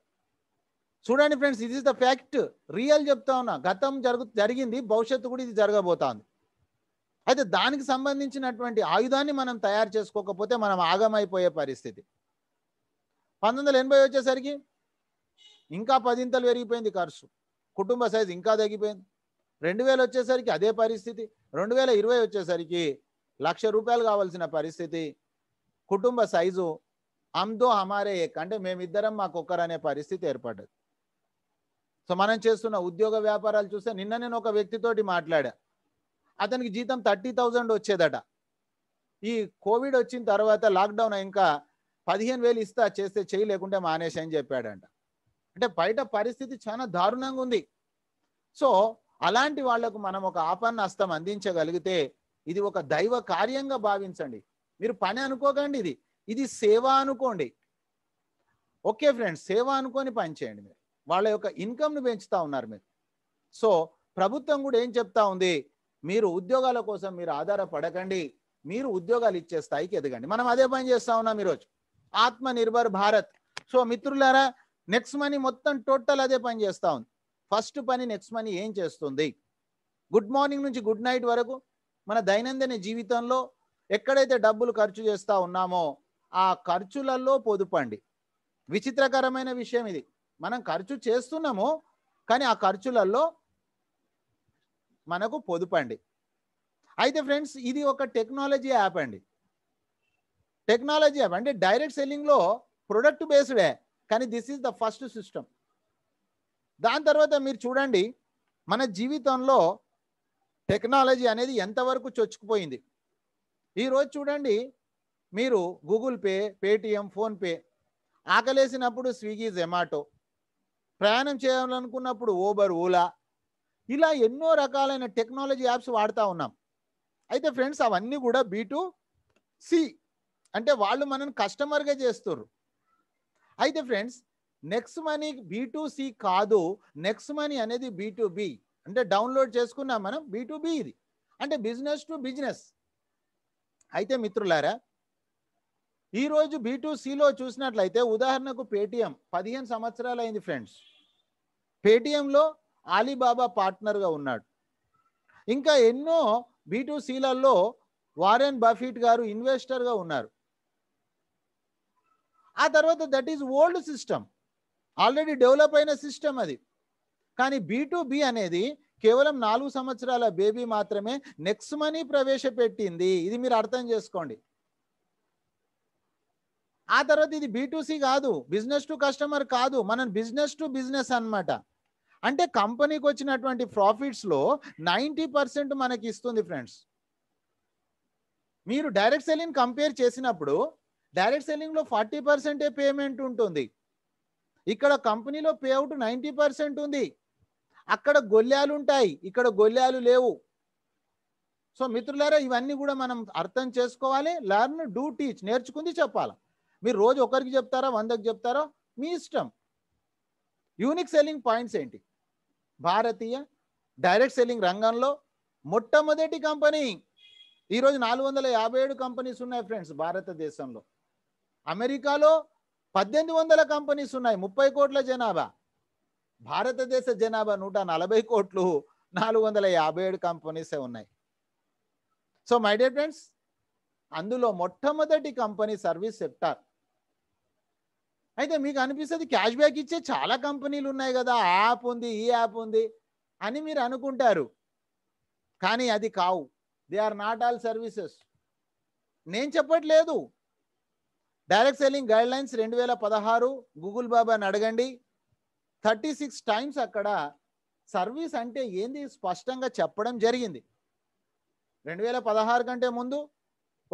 చూడండి ఫ్రెండ్స్ ఇది ఇస్ ద ఫ్యాక్ట్ రియల్ చెప్తా ఉన్నా గతం జరుగు జరిగింది భవిష్యత్తు కూడా ఇది జరగబోతోంది అయితే దానికి సంబంధించినటువంటి ఆయుధాన్ని మనం తయారు చేసుకోకపోతే మనం ఆగమైపోయే పరిస్థితి పంతొమ్మిది వందల ఎనభై వచ్చేసరికి ఇంకా పదింతలు పెరిగిపోయింది ఖర్చు కుటుంబ సైజు ఇంకా తగ్గిపోయింది రెండు వేలు వచ్చేసరికి అదే పరిస్థితి రెండు వేల ఇరవై వచ్చేసరికి లక్ష రూపాయలు కావాల్సిన పరిస్థితి కుటుంబ సైజు అందో హమారే ఎక్ అంటే మేమిద్దరం మాకొక్కరనే పరిస్థితి ఏర్పడ్డది సో మనం చేస్తున్న ఉద్యోగ వ్యాపారాలు చూస్తే నిన్న నేను ఒక వ్యక్తితోటి మాట్లాడా అతనికి జీతం థర్టీ థౌజండ్ వచ్చేదట ఈ కోవిడ్ వచ్చిన తర్వాత లాక్డౌన్ ఇంకా పదిహేను వేలు ఇస్తా చేస్తే చేయలేకుంటే మానేసి చెప్పాడంట అంటే బయట పరిస్థితి చాలా దారుణంగా ఉంది సో అలాంటి వాళ్లకు మనం ఒక ఆపన్న హస్తం అందించగలిగితే ఇది ఒక దైవ కార్యంగా భావించండి మీరు పని అనుకోకండి ఇది ఇది సేవ అనుకోండి ఓకే ఫ్రెండ్స్ సేవ అనుకొని పని చేయండి మీరు వాళ్ళ యొక్క ఇన్కమ్ను పెంచుతూ ఉన్నారు మీరు సో ప్రభుత్వం కూడా ఏం చెప్తా ఉంది మీరు ఉద్యోగాల కోసం మీరు ఆధారపడకండి మీరు ఉద్యోగాలు ఇచ్చే స్థాయికి ఎదగండి మనం అదే పని చేస్తా ఉన్నాం ఈరోజు ఆత్మ నిర్భర్ భారత్ సో మిత్రులారా నెక్స్ట్ మనీ మొత్తం టోటల్ అదే పని చేస్తూ ఉంది ఫస్ట్ పని నెక్స్ట్ మనీ ఏం చేస్తుంది గుడ్ మార్నింగ్ నుంచి గుడ్ నైట్ వరకు మన దైనందిన జీవితంలో ఎక్కడైతే డబ్బులు ఖర్చు చేస్తూ ఉన్నామో ఆ ఖర్చులలో పొదుపండి విచిత్రకరమైన విషయం ఇది మనం ఖర్చు చేస్తున్నాము కానీ ఆ ఖర్చులలో మనకు పొదుపండి అయితే ఫ్రెండ్స్ ఇది ఒక టెక్నాలజీ యాప్ అండి టెక్నాలజీ యాప్ అంటే డైరెక్ట్ సెల్లింగ్లో ప్రొడక్ట్ బేస్డే కానీ this is the first system దాని తర్వాత మీరు చూడండి మన జీవితంలో టెక్నాలజీ అనేది ఎంతవరకు చొచ్చుకుపోయింది ఈరోజు చూడండి మీరు గూగుల్ పే పేటిఎం ఫోన్పే ఆకలేసినప్పుడు స్విగ్గీ జొమాటో ప్రయాణం చేయాలనుకున్నప్పుడు ఓబర్ ఓలా ఇలా ఎన్నో రకాలైన టెక్నాలజీ యాప్స్ వాడుతూ ఉన్నాం అయితే ఫ్రెండ్స్ అవన్నీ కూడా బీటు సి అంటే వాళ్ళు మనని కస్టమర్గా చేస్తున్నారు అయితే friends next money B to C కాదు నెక్స్ట్ మనీ అనేది బీ టు బి అంటే డౌన్లోడ్ చేసుకున్నాం మనం బీ టు బి ఇది అంటే బిజినెస్ టు బిజినెస్ అయితే మిత్రులారా ఈరోజు బీ టు సిలో చూసినట్లయితే ఉదాహరణకు పేటిఎం పదిహేను సంవత్సరాలు అయింది ఫ్రెండ్స్ పేటిఎంలో అలీబాబా పార్ట్నర్గా ఉన్నాడు ఇంకా ఎన్నో బీటూసీలలో వారెన్ బఫీట్ గారు ఇన్వెస్టర్గా ఉన్నారు ఆ తర్వాత that is old system already develop అయిన సిస్టమ్ అది కానీ బీ టు బి అనేది కేవలం నాలుగు సంవత్సరాల బేబీ మాత్రమే నెక్స్ట్ మనీ ప్రవేశపెట్టింది ఇది మీరు అర్థం చేసుకోండి ఆ తర్వాత ఇది బీటూసీ కాదు బిజినెస్ టు కస్టమర్ కాదు మనం బిజినెస్ టు బిజినెస్ అనమాట అంటే కంపెనీకి వచ్చినటువంటి ప్రాఫిట్స్లో నైంటీ పర్సెంట్ మనకి ఇస్తుంది ఫ్రెండ్స్ మీరు డైరెక్ట్ సెల్లింగ్ కంపేర్ చేసినప్పుడు డైరెక్ట్ సెల్లింగ్లో ఫార్టీ పర్సెంటే పేమెంట్ ఉంటుంది ఇక్కడ కంపెనీలో పే అవుట్ నైంటీ పర్సెంట్ ఉంది అక్కడ గొల్లాలు ఉంటాయి ఇక్కడ గొల్లాలు లేవు సో మిత్రులారా ఇవన్నీ కూడా మనం అర్థం చేసుకోవాలి లర్న్ డూ టీచ్ నేర్చుకుంది చెప్పాలి మీరు రోజు ఒకరికి చెప్తారా వందకి చెప్తారా మీ ఇష్టం యూనిక్ సెల్లింగ్ పాయింట్స్ ఏంటి భారతీయ డైరెక్ట్ సెల్లింగ్ రంగంలో మొట్టమొదటి కంపెనీ ఈరోజు నాలుగు వందల యాభై ఏడు కంపెనీస్ ఉన్నాయి ఫ్రెండ్స్ భారతదేశంలో అమెరికాలో పద్దెనిమిది వందల కంపెనీస్ ఉన్నాయి ముప్పై కోట్ల జనాభా భారతదేశ జనాభా నూట నలభై కోట్లు నాలుగు వందల యాభై ఏడు కంపెనీసే ఉన్నాయి సో మై డియర్ ఫ్రెండ్స్ అందులో మొట్టమొదటి కంపెనీ సర్వీస్ సెక్టార్ అయితే మీకు అనిపిస్తుంది క్యాష్ బ్యాక్ ఇచ్చే చాలా కంపెనీలు ఉన్నాయి కదా ఆ యాప్ ఉంది ఈ యాప్ ఉంది అని మీరు అనుకుంటారు కానీ అది కావు they are not all services నేను చెప్పట్లేదు డైరెక్ట్ సెల్లింగ్ గైడ్ లైన్స్ రెండు వేల పదహారు గూగుల్ బాబాని అడగండి థర్టీ సిక్స్ టైమ్స్ అక్కడ సర్వీస్ అంటే ఏంది స్పష్టంగా చెప్పడం జరిగింది రెండు వేల పదహారు కంటే ముందు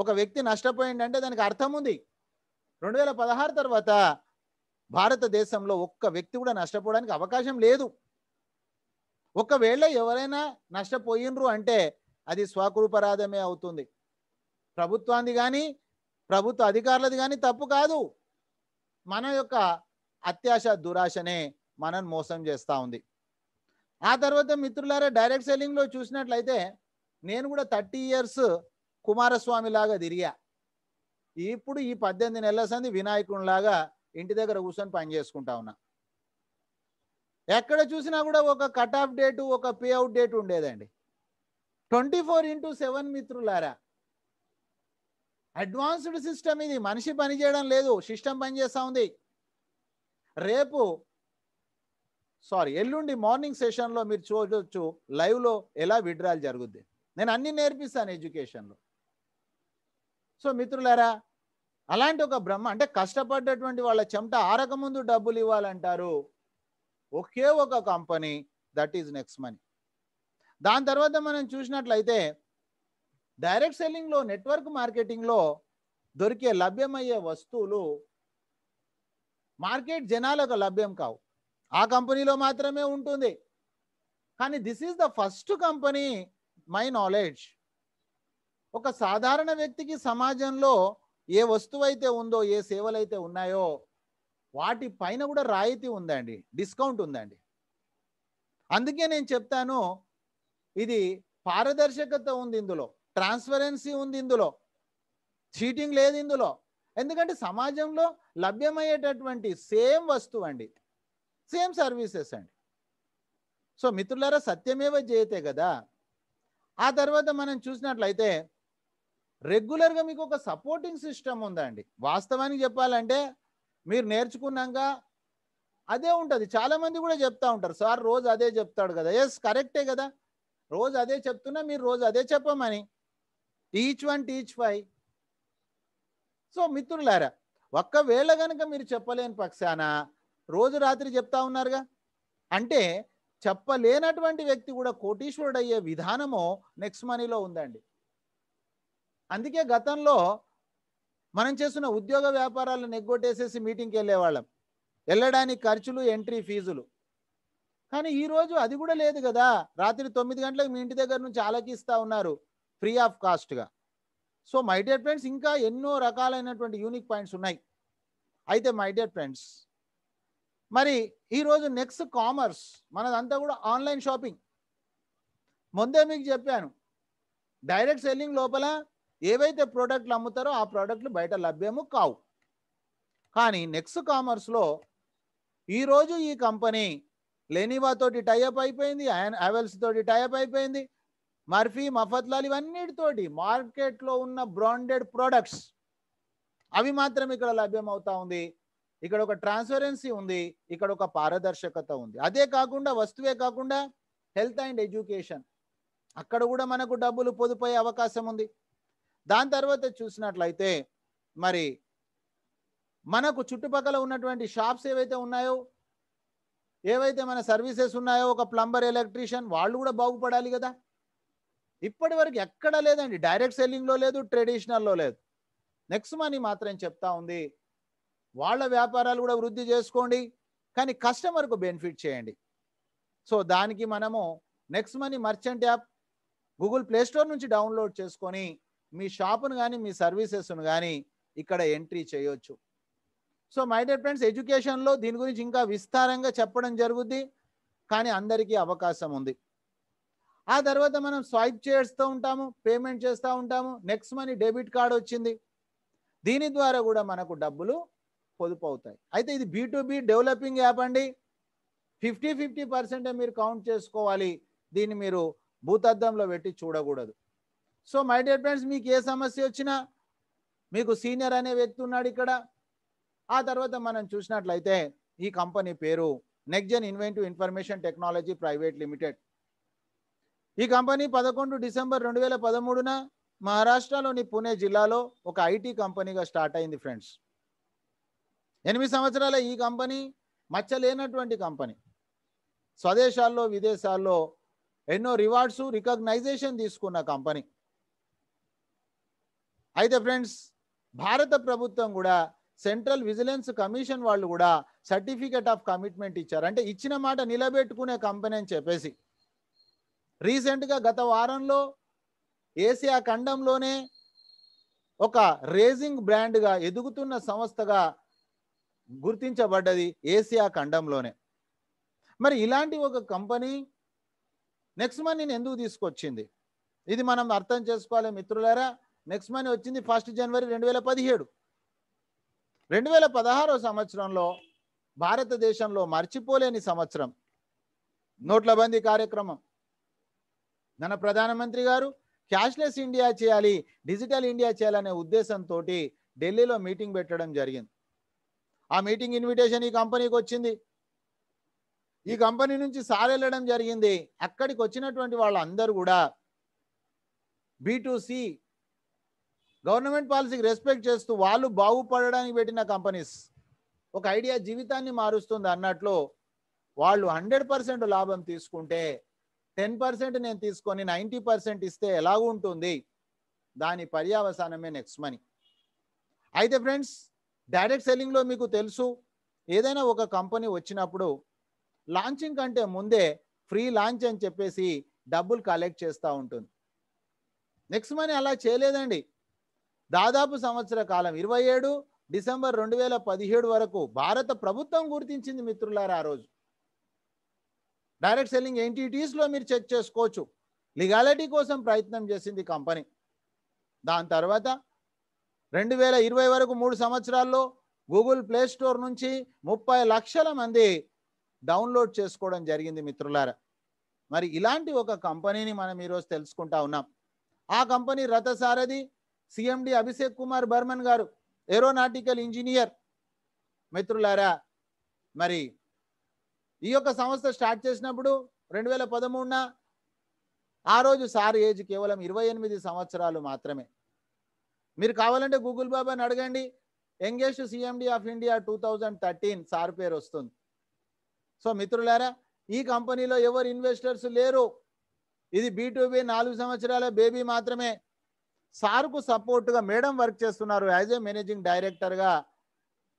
ఒక వ్యక్తి నష్టపోయిందంటే దానికి అర్థం ఉంది రెండు వేల పదహారు తర్వాత భారతదేశంలో ఒక్క వ్యక్తి కూడా నష్టపోవడానికి అవకాశం లేదు ఒకవేళ ఎవరైనా నష్టపోయినరు అంటే అది స్వకృపరాధమే అవుతుంది ప్రభుత్వాన్ని కానీ ప్రభుత్వ అధికారులది కానీ తప్పు కాదు మన యొక్క అత్యాశ దురాశనే మనను మోసం చేస్తూ ఉంది ఆ తర్వాత మిత్రులారా డైరెక్ట్ సెల్లింగ్లో చూసినట్లయితే నేను కూడా థర్టీ ఇయర్స్ కుమారస్వామి లాగా తిరిగా ఇప్పుడు ఈ పద్దెనిమిది నెలల సంది వినాయకునిలాగా ఇంటి దగ్గర కూర్చొని పని చేసుకుంటా ఉన్నా ఎక్కడ చూసినా కూడా ఒక కట్ ఆఫ్ డేటు ఒక పే అవుట్ డేట్ ఉండేదండి ట్వంటీ ఫోర్ ఇంటూ సెవెన్ మిత్రులారా అడ్వాన్స్డ్ సిస్టమ్ ఇది మనిషి పనిచేయడం లేదు సిస్టమ్ పనిచేస్తూ ఉంది రేపు సారీ ఎల్లుండి మార్నింగ్ సెషన్లో మీరు చూడవచ్చు లైవ్లో ఎలా విడ్రాల్ జరుగుద్ది నేను అన్ని నేర్పిస్తాను ఎడ్యుకేషన్లో సో మిత్రులారా అలాంటి ఒక బ్రహ్మ అంటే కష్టపడ్డటువంటి వాళ్ళ చెమట ఆరకముందు డబ్బులు ఇవ్వాలంటారు ఒకే ఒక company that is next money దాని తర్వాత మనం చూసినట్లయితే డైరెక్ట్ సెల్లింగ్లో నెట్వర్క్ మార్కెటింగ్లో దొరికే లభ్యమయ్యే వస్తువులు మార్కెట్ జనాలకు లభ్యం కావు ఆ కంపెనీలో మాత్రమే ఉంటుంది కానీ this is the first company my knowledge ఒక సాధారణ వ్యక్తికి సమాజంలో ఏ వస్తువు అయితే ఉందో ఏ సేవలు అయితే ఉన్నాయో వాటి పైన కూడా రాయితీ ఉందండి డిస్కౌంట్ ఉందండి అందుకే నేను చెప్తాను ఇది పారదర్శకత ఉంది ఇందులో ట్రాన్స్పరెన్సీ ఉంది ఇందులో చీటింగ్ లేదు ఇందులో ఎందుకంటే సమాజంలో లభ్యమయ్యేటటువంటి సేమ్ వస్తువు అండి సేమ్ సర్వీసెస్ అండి సో మిత్రులారా సత్యమేవ జయతే కదా ఆ తర్వాత మనం చూసినట్లయితే రెగ్యులర్గా మీకు ఒక సపోర్టింగ్ సిస్టమ్ ఉందండి వాస్తవానికి చెప్పాలంటే మీరు నేర్చుకున్నాక అదే ఉంటుంది చాలామంది కూడా చెప్తా ఉంటారు సార్ రోజు అదే చెప్తాడు కదా ఎస్ కరెక్టే కదా రోజు అదే చెప్తున్నా మీరు రోజు అదే చెప్పమని teach one teach five so మిత్రులారా ఒక్కవేళ కనుక మీరు చెప్పలేని పక్షాన రోజు రాత్రి చెప్తా ఉన్నారుగా అంటే చెప్పలేనటువంటి వ్యక్తి కూడా కోటీశ్వరుడు అయ్యే విధానము నెక్స్ట్ మనీలో ఉందండి అందుకే గతంలో మనం చేస్తున్న ఉద్యోగ వ్యాపారాలను నెగ్గొట్టేసేసి మీటింగ్కి వెళ్ళేవాళ్ళం వెళ్ళడానికి ఖర్చులు ఎంట్రీ ఫీజులు కానీ ఈరోజు అది కూడా లేదు కదా రాత్రి తొమ్మిది గంటలకు మీ ఇంటి దగ్గర నుంచి ఆలకిస్తూ ఉన్నారు ఫ్రీ ఆఫ్ కాస్ట్గా సో మై డియర్ ఫ్రెండ్స్ ఇంకా ఎన్నో రకాలైనటువంటి యూనిక్ పాయింట్స్ ఉన్నాయి అయితే మై డియర్ ఫ్రెండ్స్ మరి ఈరోజు నెక్స్ట్ కామర్స్ మనదంతా కూడా ఆన్లైన్ షాపింగ్ ముందే మీకు చెప్పాను డైరెక్ట్ సెల్లింగ్ లోపల ఏవైతే ప్రోడక్ట్లు అమ్ముతారో ఆ ప్రోడక్ట్లు బయట లభ్యము కావు కానీ నెక్స్ట్ కామర్స్లో ఈరోజు ఈ కంపెనీ లెనివాతోటి టైఅప్ అయిపోయింది హ్యావెల్స్ తోటి టైఅప్ అయిపోయింది మర్ఫీ మఫత్లాల్ ఇవన్నిటితోటి మార్కెట్లో ఉన్న బ్రాండెడ్ ప్రోడక్ట్స్ అవి మాత్రం ఇక్కడ లభ్యమవుతా ఉంది ఇక్కడ ఒక ట్రాన్స్పరెన్సీ ఉంది ఇక్కడ ఒక పారదర్శకత ఉంది అదే కాకుండా వస్తువే కాకుండా హెల్త్ అండ్ ఎడ్యుకేషన్ అక్కడ కూడా మనకు డబ్బులు పొదుపయ్యే అవకాశం ఉంది దాని తర్వాత చూసినట్లయితే మరి మనకు చుట్టుపక్కల ఉన్నటువంటి షాప్స్ ఏవైతే ఉన్నాయో ఏవైతే మన సర్వీసెస్ ఉన్నాయో ఒక ప్లంబర్ ఎలక్ట్రీషియన్ వాళ్ళు కూడా బాగుపడాలి కదా ఇప్పటి వరకు ఎక్కడ లేదండి డైరెక్ట్ సెల్లింగ్లో లేదు ట్రెడిషనల్లో లేదు నెక్స్ట్ మనీ మాత్రం చెప్తా ఉంది వాళ్ళ వ్యాపారాలు కూడా వృద్ధి చేసుకోండి కానీ కస్టమర్కు బెనిఫిట్ చేయండి సో దానికి మనము Next Money merchant app Google Play Store నుంచి డౌన్లోడ్ చేసుకొని మీ షాపును కానీ మీ సర్వీసెస్ను కానీ ఇక్కడ ఎంట్రీ చేయొచ్చు సో మై డియర్ ఫ్రెండ్స్ ఎడ్యుకేషన్లో దీని గురించి ఇంకా విస్తారంగా చెప్పడం జరుగుద్ది కానీ అందరికీ అవకాశం ఉంది ఆ తర్వాత మనం స్వైప్ చేస్తూ ఉంటాము పేమెంట్ చేస్తూ ఉంటాము నెక్స్ట్ మనీ డెబిట్ కార్డ్ వచ్చింది దీని ద్వారా కూడా మనకు డబ్బులు పొదుపు అవుతాయి అయితే ఇది బీ బీ డెవలపింగ్ యాప్ అండి ఫిఫ్టీ ఫిఫ్టీ పర్సెంటే మీరు కౌంట్ చేసుకోవాలి దీన్ని మీరు భూతద్దంలో పెట్టి చూడకూడదు సో మై డియర్ ఫ్రెండ్స్ మీకు ఏ సమస్య వచ్చినా మీకు సీనియర్ అనే వ్యక్తి ఉన్నాడు ఇక్కడ ఆ తర్వాత మనం చూసినట్లయితే ఈ కంపెనీ పేరు Nexgen Inventive Information Technology Private Limited ఈ కంపెనీ పదకొండు డిసెంబర్ రెండు వేల పదమూడున మహారాష్ట్రలోని పుణే జిల్లాలో ఒక ఐటీ కంపెనీగా స్టార్ట్ అయింది ఫ్రెండ్స్ ఎనిమిది సంవత్సరాల ఈ కంపెనీ మచ్చలేనటువంటి కంపెనీ స్వదేశాల్లో విదేశాల్లో ఎన్నో రివార్డ్స్ రికగ్నైజేషన్ తీసుకున్న కంపెనీ అయితే ఫ్రెండ్స్ భారత ప్రభుత్వం కూడా సెంట్రల్ విజిలెన్స్ కమిషన్ వాళ్ళు కూడా సర్టిఫికేట్ ఆఫ్ కమిట్మెంట్ ఇచ్చారు అంటే ఇచ్చిన మాట నిలబెట్టుకునే కంపెనీ అని చెప్పేసి రీసెంట్గా గత వారంలో ఏసియా ఖండంలోనే ఒక రేజింగ్ బ్రాండ్గా ఎదుగుతున్న సంస్థగా గుర్తించబడ్డది ఏసియా ఖండంలోనే మరి ఇలాంటి ఒక కంపెనీ నెక్స్ట్ మనీని ఎందుకు తీసుకొచ్చింది ఇది మనం అర్థం చేసుకోవాలి మిత్రులారా నెక్స్ట్ మనీ వచ్చింది ఫస్ట్ జనవరి రెండు వేల పదిహేడు రెండు వేల పదహారో సంవత్సరంలో భారతదేశంలో మర్చిపోలేని సంవత్సరం నోట్ల బందీ కార్యక్రమం మన ప్రధానమంత్రి గారు క్యాష్లెస్ ఇండియా చేయాలి డిజిటల్ ఇండియా చేయాలనే ఉద్దేశంతో ఢిల్లీలో మీటింగ్ పెట్టడం జరిగింది ఆ మీటింగ్ ఇన్విటేషన్ ఈ కంపెనీకి వచ్చింది ఈ కంపెనీ నుంచి సార్ వెళ్ళడం జరిగింది అక్కడికి వచ్చినటువంటి వాళ్ళందరూ కూడా బీటూసి గవర్నమెంట్ పాలసీకి రెస్పెక్ట్ చేస్తూ వాళ్ళు బాగుపడడానికి పెట్టిన కంపెనీస్ ఒక ఐడియా జీవితాన్ని మారుస్తుంది అన్నట్లు వాళ్ళు హండ్రెడ్ లాభం తీసుకుంటే టెన్ పర్సెంట్ నేను తీసుకొని నైంటీ పర్సెంట్ ఇస్తే ఎలా ఉంటుంది దాని పర్యావసానమే నెక్స్ట్ మనీ అయితే ఫ్రెండ్స్ డైరెక్ట్ సెల్లింగ్లో మీకు తెలుసు ఏదైనా ఒక కంపెనీ వచ్చినప్పుడు లాంచింగ్ కంటే ముందే ఫ్రీ లాంచ్ అని చెప్పేసి డబ్బులు కలెక్ట్ చేస్తూ ఉంటుంది నెక్స్ట్ మనీ అలా చేయలేదండి దాదాపు సంవత్సర కాలం ఇరవై ఏడు డిసెంబర్ రెండు వేల పదిహేడు వరకు భారత ప్రభుత్వం గుర్తించింది మిత్రులారా ఆ రోజు డైరెక్ట్ సెల్లింగ్ ఎంటిటీస్లో మీరు చెక్ చేసుకోవచ్చు లీగాలిటీ కోసం ప్రయత్నం చేసింది కంపెనీ దాని తర్వాత రెండు వేల ఇరవై వరకు మూడు సంవత్సరాల్లో గూగుల్ ప్లే స్టోర్ నుంచి ముప్పై లక్షల మంది డౌన్లోడ్ చేసుకోవడం జరిగింది మిత్రులారా మరి ఇలాంటి ఒక కంపెనీని మనం ఈరోజు తెలుసుకుంటా ఉన్నాం ఆ కంపెనీ రథసారథి సిఎండి అభిషేక్ కుమార్ బర్మన్ గారు ఏరోనాటికల్ ఇంజనీర్ మిత్రులారా మరి ఈ యొక్క సంస్థ స్టార్ట్ చేసినప్పుడు రెండు వేల పదమూడున ఆ రోజు సార్ ఏజ్ కేవలం ఇరవై ఎనిమిది సంవత్సరాలు మాత్రమే మీరు కావాలంటే గూగుల్ బాబాని అడగండి engage CMD of India two thousand thirteen sir పేరు వస్తుంది సో మిత్రులారా ఈ కంపెనీలో ఎవరు ఇన్వెస్టర్స్ లేరు ఇది బీటూబీ నాలుగు సంవత్సరాల బేబీ మాత్రమే సార్కు సపోర్ట్గా మేడం వర్క్ చేస్తున్నారు యాజ్ ఏ మేనేజింగ్ డైరెక్టర్గా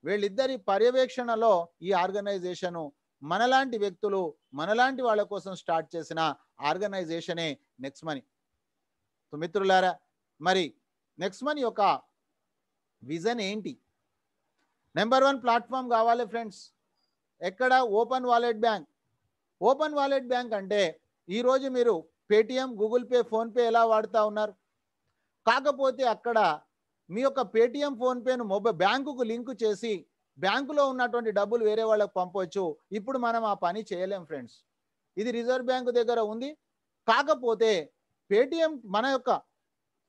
వీళ్ళిద్దరి పర్యవేక్షణలో ఈ ఆర్గనైజేషను మనలాంటి వ్యక్తులు మనలాంటి వాళ్ళ కోసం స్టార్ట్ చేసిన ఆర్గనైజేషనే నెక్స్ట్ మనీ సో మిత్రులారా మరి నెక్స్ట్ మనీ యొక్క విజన్ ఏంటి నెంబర్ వన్ ప్లాట్ఫామ్ కావాలి ఫ్రెండ్స్ ఎక్కడ open wallet bank open wallet bank అంటే ఈరోజు మీరు పేటిఎం గూగుల్ పే ఫోన్పే ఎలా వాడుతూ ఉన్నారు కాకపోతే అక్కడ మీ యొక్క పేటిఎం ఫోన్పేను మొబైల్ బ్యాంకుకు లింకు చేసి బ్యాంకులో ఉన్నటువంటి డబ్బులు వేరే వాళ్ళకి పంపవచ్చు ఇప్పుడు మనం ఆ పని చేయలేం ఫ్రెండ్స్ ఇది రిజర్వ్ బ్యాంకు దగ్గర ఉంది కాకపోతే పేటిఎం మన యొక్క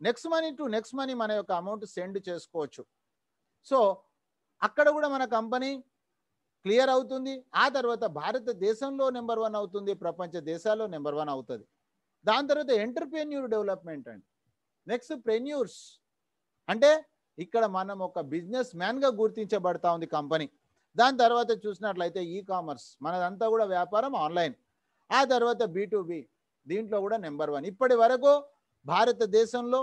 Next Money to Next Money మన యొక్క అమౌంట్ సెండ్ చేసుకోవచ్చు సో అక్కడ కూడా మన కంపెనీ క్లియర్ అవుతుంది ఆ తర్వాత భారతదేశంలో నెంబర్ వన్ అవుతుంది ప్రపంచ దేశాల్లో నెంబర్ వన్ అవుతుంది దాని తర్వాత ఎంటర్ప్రెన్యూర్ డెవలప్మెంట్ అండి నెక్స్ట్ ప్రెన్యూర్స్ అంటే ఇక్కడ మనం ఒక బిజినెస్ మ్యాన్గా గుర్తించబడతా ఉంది కంపెనీ దాని తర్వాత చూసినట్లయితే ఈ కామర్స్ మనదంతా కూడా వ్యాపారం ఆన్లైన్ ఆ తర్వాత బీటుబి దీంట్లో కూడా నెంబర్ వన్ ఇప్పటి వరకు భారతదేశంలో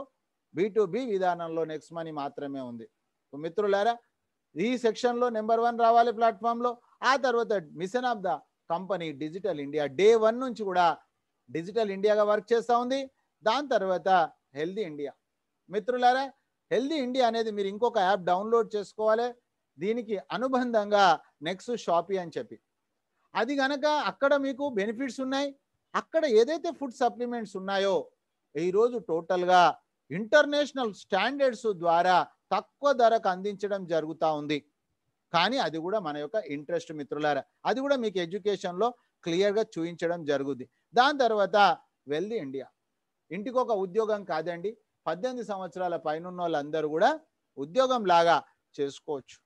బీటుబి విధానంలో నెక్స్ట్ మనీ మాత్రమే ఉంది మిత్రులారా ఈ సెక్షన్లో నెంబర్ వన్ రావాలి ప్లాట్ఫామ్లో ఆ తర్వాత mission of the company digital India day one నుంచి కూడా డిజిటల్ ఇండియాగా వర్క్ చేస్తూ ఉంది దాని తర్వాత హెల్దీ ఇండియా మిత్రులారా హెల్దీ ఇండియా అనేది మీరు ఇంకొక యాప్ డౌన్లోడ్ చేసుకోవాలి దీనికి అనుబంధంగా నెక్స్ట్ షాపీ అని చెప్పి అది గనక అక్కడ మీకు బెనిఫిట్స్ ఉన్నాయి అక్కడ ఏదైతే ఫుడ్ సప్లిమెంట్స్ ఉన్నాయో ఈరోజు టోటల్గా ఇంటర్నేషనల్ స్టాండర్డ్స్ ద్వారా తక్కువ ధరకు అందించడం జరుగుతూ ఉంది కానీ అది కూడా మన యొక్క ఇంట్రెస్ట్ మిత్రులారా అది కూడా మీకు ఎడ్యుకేషన్లో క్లియర్గా చూపించడం జరుగుద్ది దాని తర్వాత వెల్ది ఇండియా ఇంటికి ఒక ఉద్యోగం కాదండి పద్దెనిమిది సంవత్సరాల పైన వాళ్ళందరూ కూడా ఉద్యోగం లాగా చేసుకోవచ్చు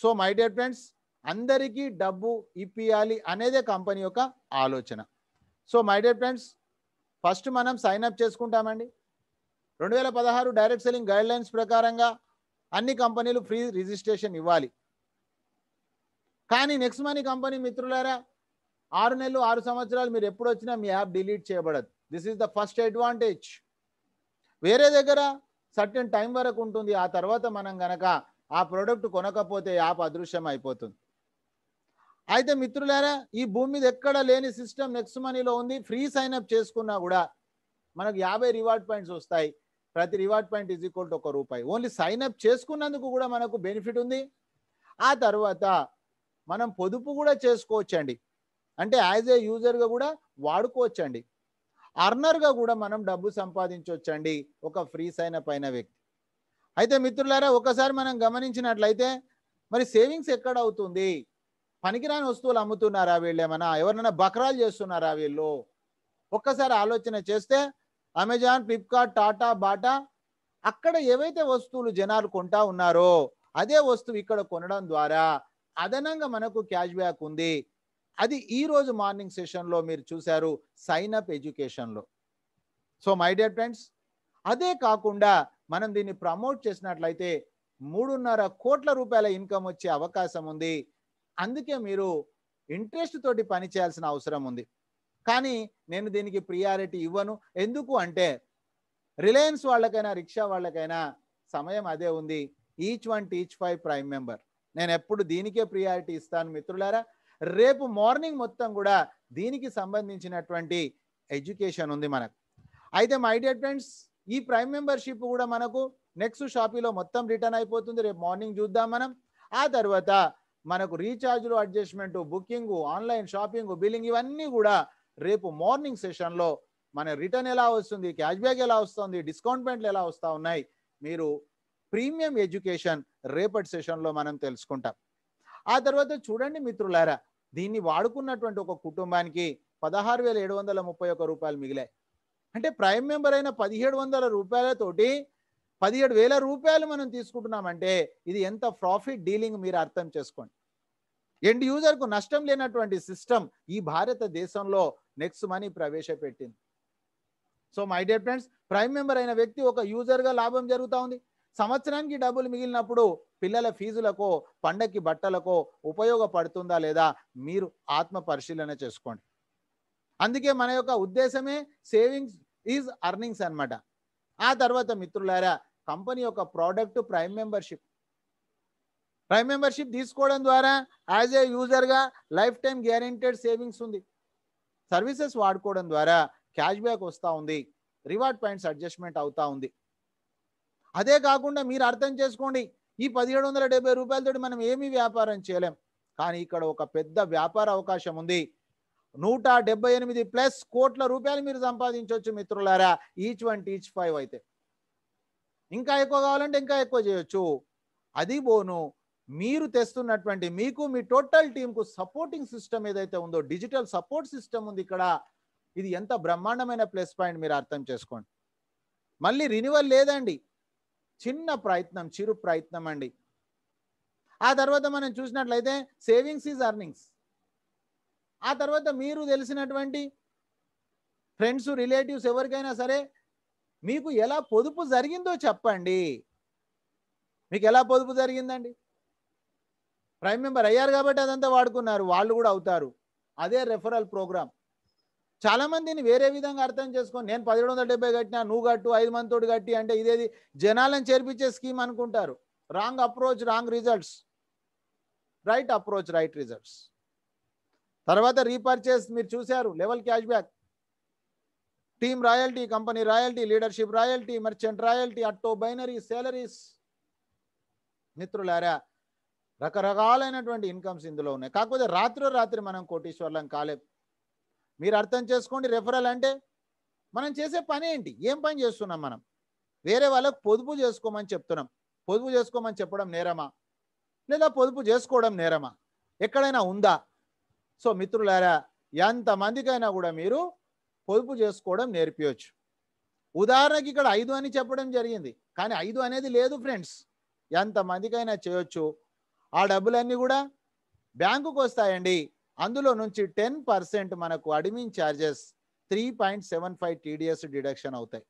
సో మై డియర్ ఫ్రెండ్స్ అందరికీ డబ్బు ఇప్పియాలి అనేదే కంపెనీ యొక్క ఆలోచన so my dear friends first మనం సైన్ అప్ చేసుకుంటామండి రెండు వేల పదహారు డైరెక్ట్ సెల్లింగ్ గైడ్ లైన్స్ ప్రకారంగా అన్ని కంపెనీలు ఫ్రీ రిజిస్ట్రేషన్ ఇవ్వాలి కానీ నెక్స్ట్ మనీ కంపెనీ మిత్రులారా ఆరు నెలలు ఆరు సంవత్సరాలు మీరు ఎప్పుడు వచ్చినా మీ యాప్ డిలీట్ చేయబడదు this is the first advantage వేరే దగ్గర సర్టెన్ టైం వరకు ఉంటుంది ఆ తర్వాత మనం గనక ఆ ప్రోడక్ట్ కొనకపోతే యాప్ అదృశ్యం అయిపోతుంది అయితే మిత్రులారా ఈ భూమి మీద ఎక్కడ లేని సిస్టమ్ నెక్స్ట్ మనీలో ఉంది ఫ్రీ సైన్ అప్ చేసుకున్నా కూడా మనకు యాభై రివార్డ్ పాయింట్స్ వస్తాయి ప్రతి reward point is equal to ఒక రూపాయి ఓన్లీ సైన్ అప్ చేసుకున్నందుకు కూడా మనకు బెనిఫిట్ ఉంది ఆ తర్వాత మనం పొదుపు కూడా చేసుకోవచ్చండి అంటే యాజ్ ఏ యూజర్గా కూడా వాడుకోవచ్చండి అర్నర్గా కూడా మనం డబ్బు సంపాదించవచ్చండి ఒక ఫ్రీ సైన్ అప్ అయిన వ్యక్తి అయితే మిత్రులారా ఒకసారి మనం గమనించినట్లయితే మరి సేవింగ్స్ ఎక్కడ అవుతుంది పనికిరాని వస్తువులు అమ్ముతున్నారా ఏమన్నా ఎవరినైనా బక్రాలు చేస్తున్నారా వీళ్ళు ఒక్కసారి ఆలోచన చేస్తే అమెజాన్ ఫ్లిప్కార్ట్ టాటా బాటా అక్కడ ఏవైతే వస్తువులు జనాలు కొంటా ఉన్నారో అదే వస్తువు ఇక్కడ కొనడం ద్వారా అదనంగా మనకు క్యాష్ బ్యాక్ ఉంది అది ఈరోజు మార్నింగ్ సెషన్లో మీరు చూశారు సైన్ అప్ ఎడ్యుకేషన్లో సో మై డియర్ ఫ్రెండ్స్ అదే కాకుండా మనం దీన్ని ప్రమోట్ చేసినట్లయితే మూడున్నర కోట్ల రూపాయల ఇన్కమ్ వచ్చే అవకాశం ఉంది అందుకే మీరు ఇంట్రెస్ట్ తోటి పని చేయాల్సిన అవసరం ఉంది కానీ నేను దీనికి ప్రియారిటీ ఇవ్వను ఎందుకు అంటే రిలయన్స్ వాళ్ళకైనా రిక్షా వాళ్ళకైనా సమయం అదే ఉంది each one teach five prime member నేను ఎప్పుడు దీనికే ప్రియారిటీ ఇస్తాను మిత్రులారా రేపు మార్నింగ్ మొత్తం కూడా దీనికి సంబంధించినటువంటి ఎడ్యుకేషన్ ఉంది మనకు అయితే మై డియర్ ఫ్రెండ్స్ ఈ ప్రైమ్ మెంబర్షిప్ కూడా మనకు నెక్స్ట్ షాపీలో మొత్తం రిటర్న్ అయిపోతుంది రేపు మార్నింగ్ చూద్దాం మనం ఆ తర్వాత మనకు రీఛార్జ్లు adjustment booking online shopping billing ఇవన్నీ కూడా రేపు మార్నింగ్ సెషన్లో మన రిటర్న్ ఎలా వస్తుంది క్యాష్ బ్యాక్ ఎలా వస్తుంది డిస్కౌంట్ పెంట్లు ఎలా వస్తూ ఉన్నాయి మీరు ప్రీమియం ఎడ్యుకేషన్ రేపటి సెషన్లో మనం తెలుసుకుంటాం ఆ తర్వాత చూడండి మిత్రులారా దీన్ని వాడుకున్నటువంటి ఒక కుటుంబానికి పదహారు వేల ఏడు వందల ముప్పై ఒక్క రూపాయలు మిగిలాయి అంటే ప్రైమ్ మెంబర్ అయిన పదిహేడు వందల రూపాయలతోటి పదిహేడు వేల రూపాయలు మనం తీసుకుంటున్నామంటే ఇది ఎంత ప్రాఫిట్ డీలింగ్ మీరు అర్థం చేసుకోండి ఎండ్ యూజర్కు నష్టం లేనటువంటి సిస్టమ్ ఈ భారతదేశంలో నెక్స్ట్ మనీ ప్రవేశపెట్టింది so my dear friends prime member అయిన వ్యక్తి ఒక యూజర్గా లాభం జరుగుతూ ఉంది సంవత్సరానికి డబ్బులు మిగిలినప్పుడు పిల్లల ఫీజులకో పండక్కి బట్టలకో ఉపయోగపడుతుందా లేదా మీరు ఆత్మ పరిశీలన చేసుకోండి అందుకే మన యొక్క ఉద్దేశమే సేవింగ్స్ ఈజ్ అర్నింగ్స్ అనమాట ఆ తర్వాత మిత్రులారా కంపెనీ యొక్క product prime membership prime membership తీసుకోవడం ద్వారా యాజ్ ఏ యూజర్గా లైఫ్ టైం గ్యారెంటెడ్ సేవింగ్స్ ఉంది సర్వీసెస్ వాడుకోవడం ద్వారా క్యాష్ బ్యాక్ వస్తూ ఉంది రివార్డ్ పాయింట్స్ అడ్జస్ట్మెంట్ అవుతూ ఉంది అదే కాకుండా మీరు అర్థం చేసుకోండి ఈ పదిహేడు వందల డెబ్బై రూపాయలతోటి మనం ఏమీ వ్యాపారం చేయలేం కానీ ఇక్కడ ఒక పెద్ద వ్యాపార అవకాశం ఉంది నూట డెబ్బై ఎనిమిది ప్లస్ కోట్ల రూపాయలు మీరు సంపాదించవచ్చు మిత్రులారా ఈచ్ వన్ ఈచ్ ఫైవ్ అయితే ఇంకా ఎక్కువ కావాలంటే ఇంకా ఎక్కువ చేయొచ్చు అది బోను మీరు తెస్తున్నటువంటి మీకు మీ టోటల్ టీంకు సపోర్టింగ్ సిస్టమ్ ఏదైతే ఉందో డిజిటల్ సపోర్ట్ సిస్టమ్ ఉంది ఇక్కడ ఇది ఎంత బ్రహ్మాండమైన ప్లస్ పాయింట్ మీరు అర్థం చేసుకోండి మళ్ళీ రినివల్ లేదండి చిన్న ప్రయత్నం చిరు ప్రయత్నం అండి ఆ తర్వాత మనం చూసినట్లయితే సేవింగ్స్ ఈజ్ అర్నింగ్స్ ఆ తర్వాత మీరు తెలిసినటువంటి ఫ్రెండ్స్ రిలేటివ్స్ ఎవరికైనా సరే మీకు ఎలా పొదుపు జరిగిందో చెప్పండి మీకు ఎలా పొదుపు జరిగిందండి ప్రైమ్ మెంబర్ అయ్యారు కాబట్టి అదంతా వాడుకున్నారు వాళ్ళు కూడా అవుతారు అదే రెఫరల్ ప్రోగ్రామ్ చాలా మందిని వేరే విధంగా అర్థం చేసుకొని నేను పదిహేడు వందల డెబ్బై కట్టినా నువ్వు కట్టు ఐదు మంది తోటి కట్టి అంటే ఇదేది జనాలను చేర్పించే స్కీమ్ అనుకుంటారు wrong approach wrong results right approach right results తర్వాత రీపర్చేస్ మీరు చూశారు level cash back team royalty company royalty leadership royalty merchant royalty అట్టో బైనరీ సాలరీస్ మిత్రులారా రకరకాలైనటువంటి ఇన్కమ్స్ ఇందులో ఉన్నాయి కాకపోతే రాత్రో రాత్రి మనం కోటీశ్వర్లం కాలేదు మీరు అర్థం చేసుకోండి రెఫరల్ అంటే మనం చేసే పని ఏంటి ఏం పని చేస్తున్నాం మనం వేరే వాళ్ళకు పొదుపు చేసుకోమని చెప్తున్నాం పొదుపు చేసుకోమని చెప్పడం నేరమా లేదా పొదుపు చేసుకోవడం నేరమా ఎక్కడైనా ఉందా సో మిత్రులారా ఎంతమందికైనా కూడా మీరు పొదుపు చేసుకోవడం నేర్పించవచ్చు ఉదాహరణకి ఇక్కడ ఐదు అని చెప్పడం జరిగింది కానీ ఐదు అనేది లేదు ఫ్రెండ్స్ ఎంతమందికైనా చేయొచ్చు ఆ డబ్బులన్నీ కూడా బ్యాంకుకు వస్తాయండి అందులో నుంచి టెన్ పర్సెంట్ మనకు admin charges three point seven five TDS deduction అవుతాయి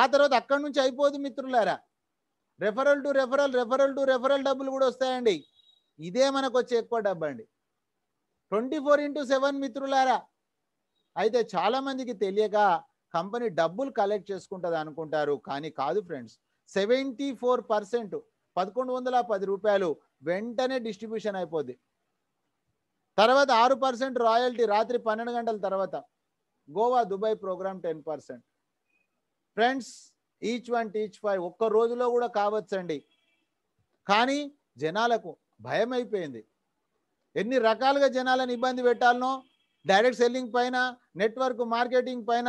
ఆ తర్వాత అక్కడి నుంచి అయిపోదు మిత్రులారా referral to referral referral to referral డబ్బులు కూడా వస్తాయండి ఇదే మనకు వచ్చే ఎక్కువ డబ్బు అండి ట్వంటీ ఫోర్ ఇంటూ సెవెన్ మిత్రులారా అయితే చాలామందికి తెలియక కంపెనీ డబ్బులు కలెక్ట్ చేసుకుంటుంది అనుకుంటారు కానీ కాదు ఫ్రెండ్స్ సెవెంటీ ఫోర్ పర్సెంట్ పదకొండు వందల పది రూపాయలు వెంటనే డిస్ట్రిబ్యూషన్ అయిపోద్ది తర్వాత ఆరు పర్సెంట్ రాయల్టీ రాత్రి పన్నెండు గంటల తర్వాత Goa Dubai program ten percent friends each one teach five ఒక్క రోజులో కూడా కావచ్చండి కానీ జనాలకు భయం అయిపోయింది ఎన్ని రకాలుగా జనాలను ఇబ్బంది పెట్టాలనో డైరెక్ట్ సెల్లింగ్ పైన నెట్వర్క్ మార్కెటింగ్ పైన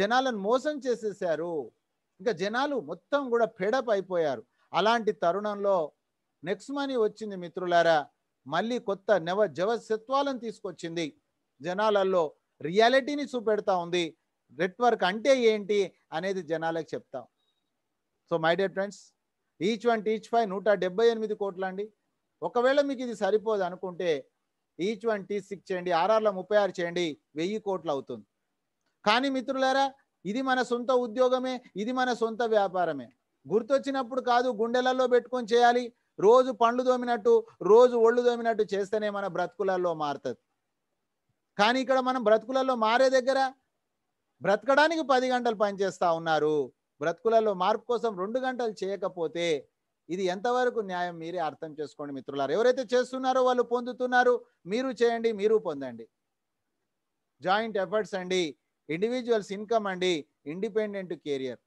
జనాలను మోసం చేసేసారు ఇంకా జనాలు మొత్తం కూడా ఫెడప్ అయిపోయారు అలాంటి తరుణంలో నెక్స్ట్ మనీ వచ్చింది మిత్రులారా మళ్ళీ కొత్త నవ జవసత్వాలను తీసుకొచ్చింది జనాలలో రియాలిటీని చూపెడతా ఉంది నెట్వర్క్ అంటే ఏంటి అనేది జనాలకు చెప్తాం so my dear friends each one teach five నూట డెబ్బై ఎనిమిది అండి ఒకవేళ మీకు ఇది సరిపోదు అనుకుంటే ఈచ్ వన్ టీ సిక్స్ చేయండి ఆర్ఆర్లో ముప్పై ఆరు చేయండి వెయ్యి కోట్లు అవుతుంది కానీ మిత్రులారా ఇది మన సొంత ఉద్యోగమే ఇది మన సొంత వ్యాపారమే గుర్తొచ్చినప్పుడు కాదు గుండెలలో పెట్టుకొని చేయాలి రోజు పండ్లు దోమినట్టు రోజు ఒళ్ళు దోమినట్టు చేస్తేనే మన బ్రతుకులలో మారుతుంది కానీ ఇక్కడ మనం బ్రతుకులలో మారే దగ్గర బ్రతకడానికి పది గంటలు పనిచేస్తూ ఉన్నారు బ్రతుకులలో మార్పు కోసం రెండు గంటలు చేయకపోతే ఇది ఎంతవరకు న్యాయం మీరే అర్థం చేసుకోండి మిత్రులారు ఎవరైతే చేస్తున్నారో వాళ్ళు పొందుతున్నారు మీరు చేయండి మీరు పొందండి జాయింట్ ఎఫర్ట్స్ అండి ఇండివిజువల్స్ ఇన్కమ్ అండి independent career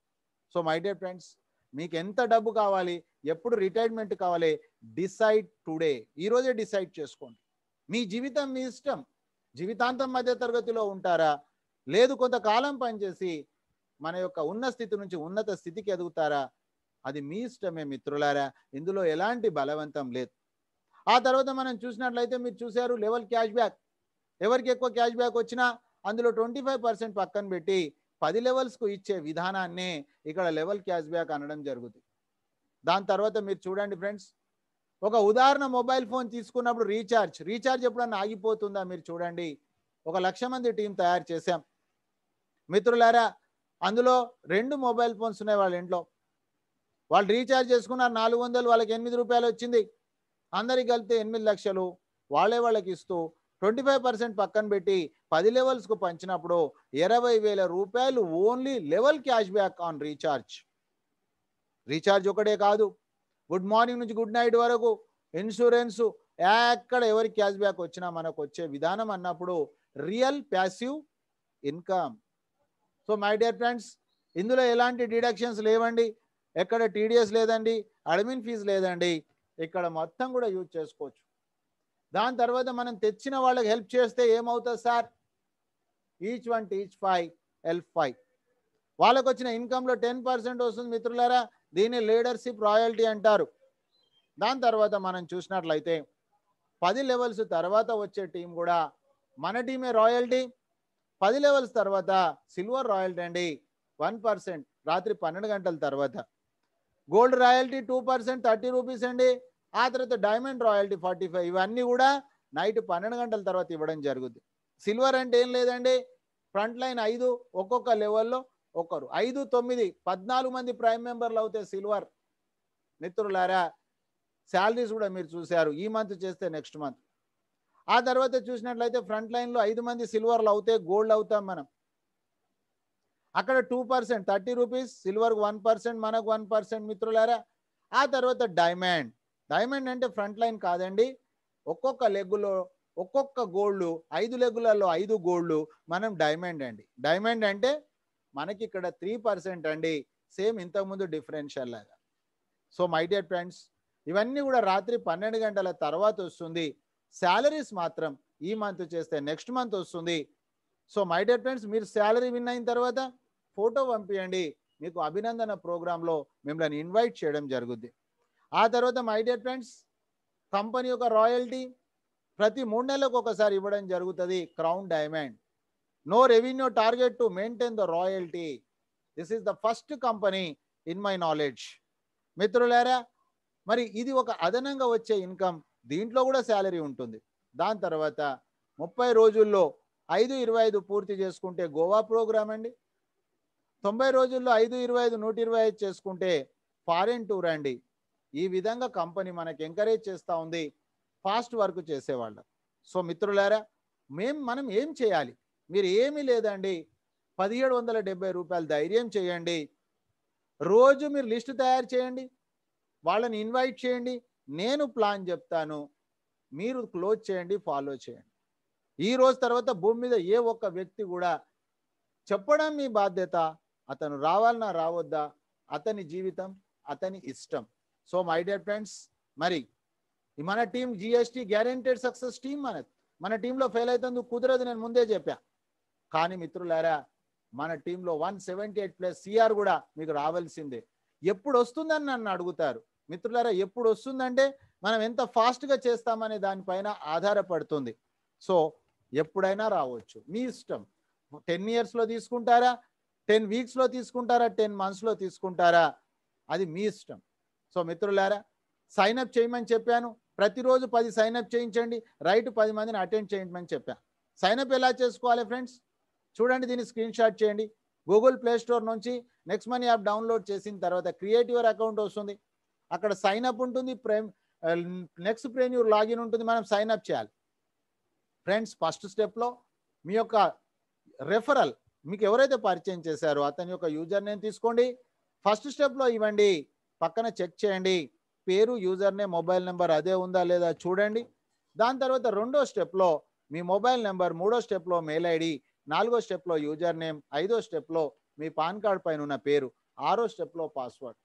so my dear friends మీకు ఎంత డబ్బు కావాలి ఎప్పుడు రిటైర్మెంట్ కావాలి డిసైడ్ టుడే ఈరోజే డిసైడ్ చేసుకోండి మీ జీవితం మీ ఇష్టం జీవితాంతం మధ్య తరగతిలో ఉంటారా లేదు కొంతకాలం పనిచేసి మన యొక్క ఉన్న స్థితి నుంచి ఉన్నత స్థితికి ఎదుగుతారా అది మీ ఇష్టమే మిత్రులారా ఇందులో ఎలాంటి బలవంతం లేదు ఆ తర్వాత మనం చూసినట్లయితే మీరు చూశారు లెవెల్ క్యాష్ బ్యాక్ ఎవరికి ఎక్కువ క్యాష్ బ్యాక్ వచ్చినా అందులో ట్వంటీ పక్కన పెట్టి పది లెవెల్స్కు ఇచ్చే విధానాన్నే ఇక్కడ లెవెల్ క్యాష్ బ్యాక్ అనడం జరుగుతుంది దాని తర్వాత మీరు చూడండి ఫ్రెండ్స్ ఒక ఉదాహరణ మొబైల్ ఫోన్ తీసుకున్నప్పుడు రీఛార్జ్ రీఛార్జ్ ఎప్పుడన్నా ఆగిపోతుందా మీరు చూడండి ఒక లక్ష మంది టీం తయారు చేశాం మిత్రులారా అందులో రెండు మొబైల్ ఫోన్స్ ఉన్నాయి వాళ్ళ ఇంట్లో వాళ్ళు రీఛార్జ్ చేసుకున్నారు నాలుగు వందలు వాళ్ళకి ఎనిమిది రూపాయలు వచ్చింది అందరికి కలిపితే ఎనిమిది లక్షలు వాళ్ళే వాళ్ళకి ఇస్తూ ట్వంటీ ఫైవ్ పర్సెంట్ పక్కన పెట్టి పది లెవెల్స్కు పంచినప్పుడు ఇరవై వేల రూపాయలు only level cash back on recharge recharge ఒకటే కాదు గుడ్ మార్నింగ్ నుంచి గుడ్ నైట్ వరకు ఇన్సూరెన్స్ ఎక్కడ ఎవరి క్యాష్ బ్యాక్ వచ్చినా మనకు వచ్చే విధానం అన్నప్పుడు real passive income so my dear friends ఇందులో ఎలాంటి డిడక్షన్స్ లేవండి ఎక్కడ టీడీఎస్ లేదండి అడ్మిన్ ఫీజు లేదండి ఇక్కడ మొత్తం కూడా యూజ్ చేసుకోవచ్చు దాని తర్వాత మనం తెచ్చిన వాళ్ళకి హెల్ప్ చేస్తే ఏమవుతుంది sir each one teach five L five వాళ్ళకు వచ్చిన ఇన్కంలో టెన్ పర్సెంట్ వస్తుంది మిత్రులారా దీన్ని లీడర్షిప్ రాయల్టీ అంటారు దాని తర్వాత మనం చూసినట్లయితే పది లెవెల్స్ తర్వాత వచ్చే టీం కూడా మన టీమే రాయల్టీ పది లెవెల్స్ తర్వాత సిల్వర్ రాయల్టీ అండి వన్ పర్సెంట్ రాత్రి పన్నెండు గంటల తర్వాత gold royalty two percent thirty rupees అండి ఆ తర్వాత డైమండ్ రాయల్టీ ఫార్టీ ఫైవ్ ఇవన్నీ కూడా నైట్ పన్నెండు గంటల తర్వాత ఇవ్వడం జరుగుద్ది సిల్వర్ అంటే ఏం లేదండి ఫ్రంట్ లైన్ ఐదు ఒక్కొక్క లెవెల్లో ఒకరు ఐదు తొమ్మిది పద్నాలుగు మంది ప్రైమ్ మెంబర్లు అవుతాయి సిల్వర్ మిత్రులారా శాలరీస్ కూడా మీరు చూశారు ఈ మంత్ చేస్తే నెక్స్ట్ మంత్ ఆ తర్వాత చూసినట్లయితే ఫ్రంట్ లైన్లో ఐదు మంది సిల్వర్లు అవుతాయి గోల్డ్ అవుతాం మనం అక్కడ two percent thirty rupees silver one percent మనకు వన్ పర్సెంట్ మిత్రులారా ఆ తర్వాత డైమండ్ డైమండ్ అంటే ఫ్రంట్ లైన్ కాదండి ఒక్కొక్క లెగ్గులో ఒక్కొక్క గోల్డ్ ఐదు లెగ్గులలో ఐదు గోల్డ్ మనం డైమండ్ అండి డైమండ్ అంటే మనకి ఇక్కడ త్రీ పర్సెంట్ అండి సేమ్ ఇంతకుముందు డిఫరెన్షియల్ లాగా సో మై డియర్ ఫ్రెండ్స్ ఇవన్నీ కూడా రాత్రి పన్నెండు గంటల తర్వాత వస్తుంది శాలరీస్ మాత్రం ఈ మంత్ చేస్తే నెక్స్ట్ మంత్ వస్తుంది సో మై డియర్ ఫ్రెండ్స్ మీరు శాలరీ విన్ అయిన తర్వాత ఫోటో పంపించండి మీకు అభినందన ప్రోగ్రాంలో మిమ్మల్ని ఇన్వైట్ చేయడం జరుగుద్ది ఆ తర్వాత మై డియర్ ఫ్రెండ్స్ కంపెనీ యొక్క రాయల్టీ ప్రతి మూడు నెలలకు ఒకసారి ఇవ్వడం జరుగుతుంది crown diamond no revenue target to maintain the royalty this is the first company in my knowledge మిత్రులారా మరి ఇది ఒక అదనంగా వచ్చే ఇన్కమ్ దీంట్లో కూడా శాలరీ ఉంటుంది దాని తర్వాత ముప్పై రోజుల్లో ఐదు ఇరవై ఐదు పూర్తి చేసుకుంటే గోవా ప్రోగ్రామ్ అండి తొంభై రోజుల్లో ఐదు ఇరవై ఐదు నూట ఇరవై ఐదు చేసుకుంటే ఫారెన్ టూర్ అండి ఈ విధంగా కంపెనీ మనకి ఎంకరేజ్ చేస్తూ ఉంది ఫాస్ట్ వర్క్ చేసేవాళ్ళు సో మిత్రులారా మేం మనం ఏం చేయాలి మీరు ఏమీ లేదండి పదిహేడు వందల డెబ్బై రూపాయలు ధైర్యం చేయండి రోజు మీరు లిస్ట్ తయారు చేయండి వాళ్ళని ఇన్వైట్ చేయండి నేను ప్లాన్ చెప్తాను మీరు క్లోజ్ చేయండి ఫాలో చేయండి ఈ రోజు తర్వాత భూమి మీద ఏ ఒక్క వ్యక్తి కూడా చెప్పడం మీ బాధ్యత అతను రావాలన్నా రావద్దా అతని జీవితం అతని ఇష్టం సో మై డియర్ ఫ్రెండ్స్ మరి మన team GST guaranteed success team మన మన టీంలో ఫెయిల్ అవుతుందుకు కుదరదు నేను ముందే చెప్పా కానీ మిత్రులారా మన టీంలో one seventy eight plus CR కూడా మీకు రావాల్సిందే ఎప్పుడు వస్తుందని నన్ను అడుగుతారు మిత్రులారా ఎప్పుడు వస్తుందంటే మనం ఎంత ఫాస్ట్గా చేస్తామనే దానిపైన ఆధారపడుతుంది సో ఎప్పుడైనా రావచ్చు మీ ఇష్టం టెన్ ఇయర్స్లో తీసుకుంటారా టెన్ వీక్స్లో తీసుకుంటారా టెన్ మంత్స్లో తీసుకుంటారా అది మీ ఇష్టం సో మిత్రులారా సైన్అప్ చేయమని చెప్పాను ప్రతిరోజు పది సైన్అప్ చేయించండి రైట్ పది మందిని అటెండ్ చేయమని చెప్పాను సైన్అప్ ఎలా చేసుకోవాలి ఫ్రెండ్స్ చూడండి దీన్ని స్క్రీన్ షాట్ చేయండి గూగుల్ ప్లే స్టోర్ నుంచి నెక్స్ట్ మనీ యాప్ డౌన్లోడ్ చేసిన తర్వాత క్రియేట్ యువర్ అకౌంట్ వస్తుంది అక్కడ సైన్అప్ ఉంటుంది ప్రేమ్ నెక్స్ట్ ప్రేన్యూర్ లాగిన్ ఉంటుంది మనం సైన్అప్ చేయాలి ఫ్రెండ్స్ ఫస్ట్ స్టెప్లో మీ యొక్క రెఫరల్ మీకు ఎవరైతే పరిచయం చేశారో అతని యొక్క యూజర్ నేను తీసుకోండి ఫస్ట్ స్టెప్లో ఇవ్వండి పక్కన చెక్ చేయండి పేరు యూజర్ నేమ్ మొబైల్ నెంబర్ అదే ఉందా లేదా చూడండి దాని తర్వాత రెండో స్టెప్లో మీ మొబైల్ నెంబర్ మూడో స్టెప్లో మెయిల్ ఐడి నాలుగో స్టెప్లో యూజర్ నేమ్ ఐదో స్టెప్లో మీ పాన్ కార్డ్ పైన ఉన్న పేరు ఆరో స్టెప్లో password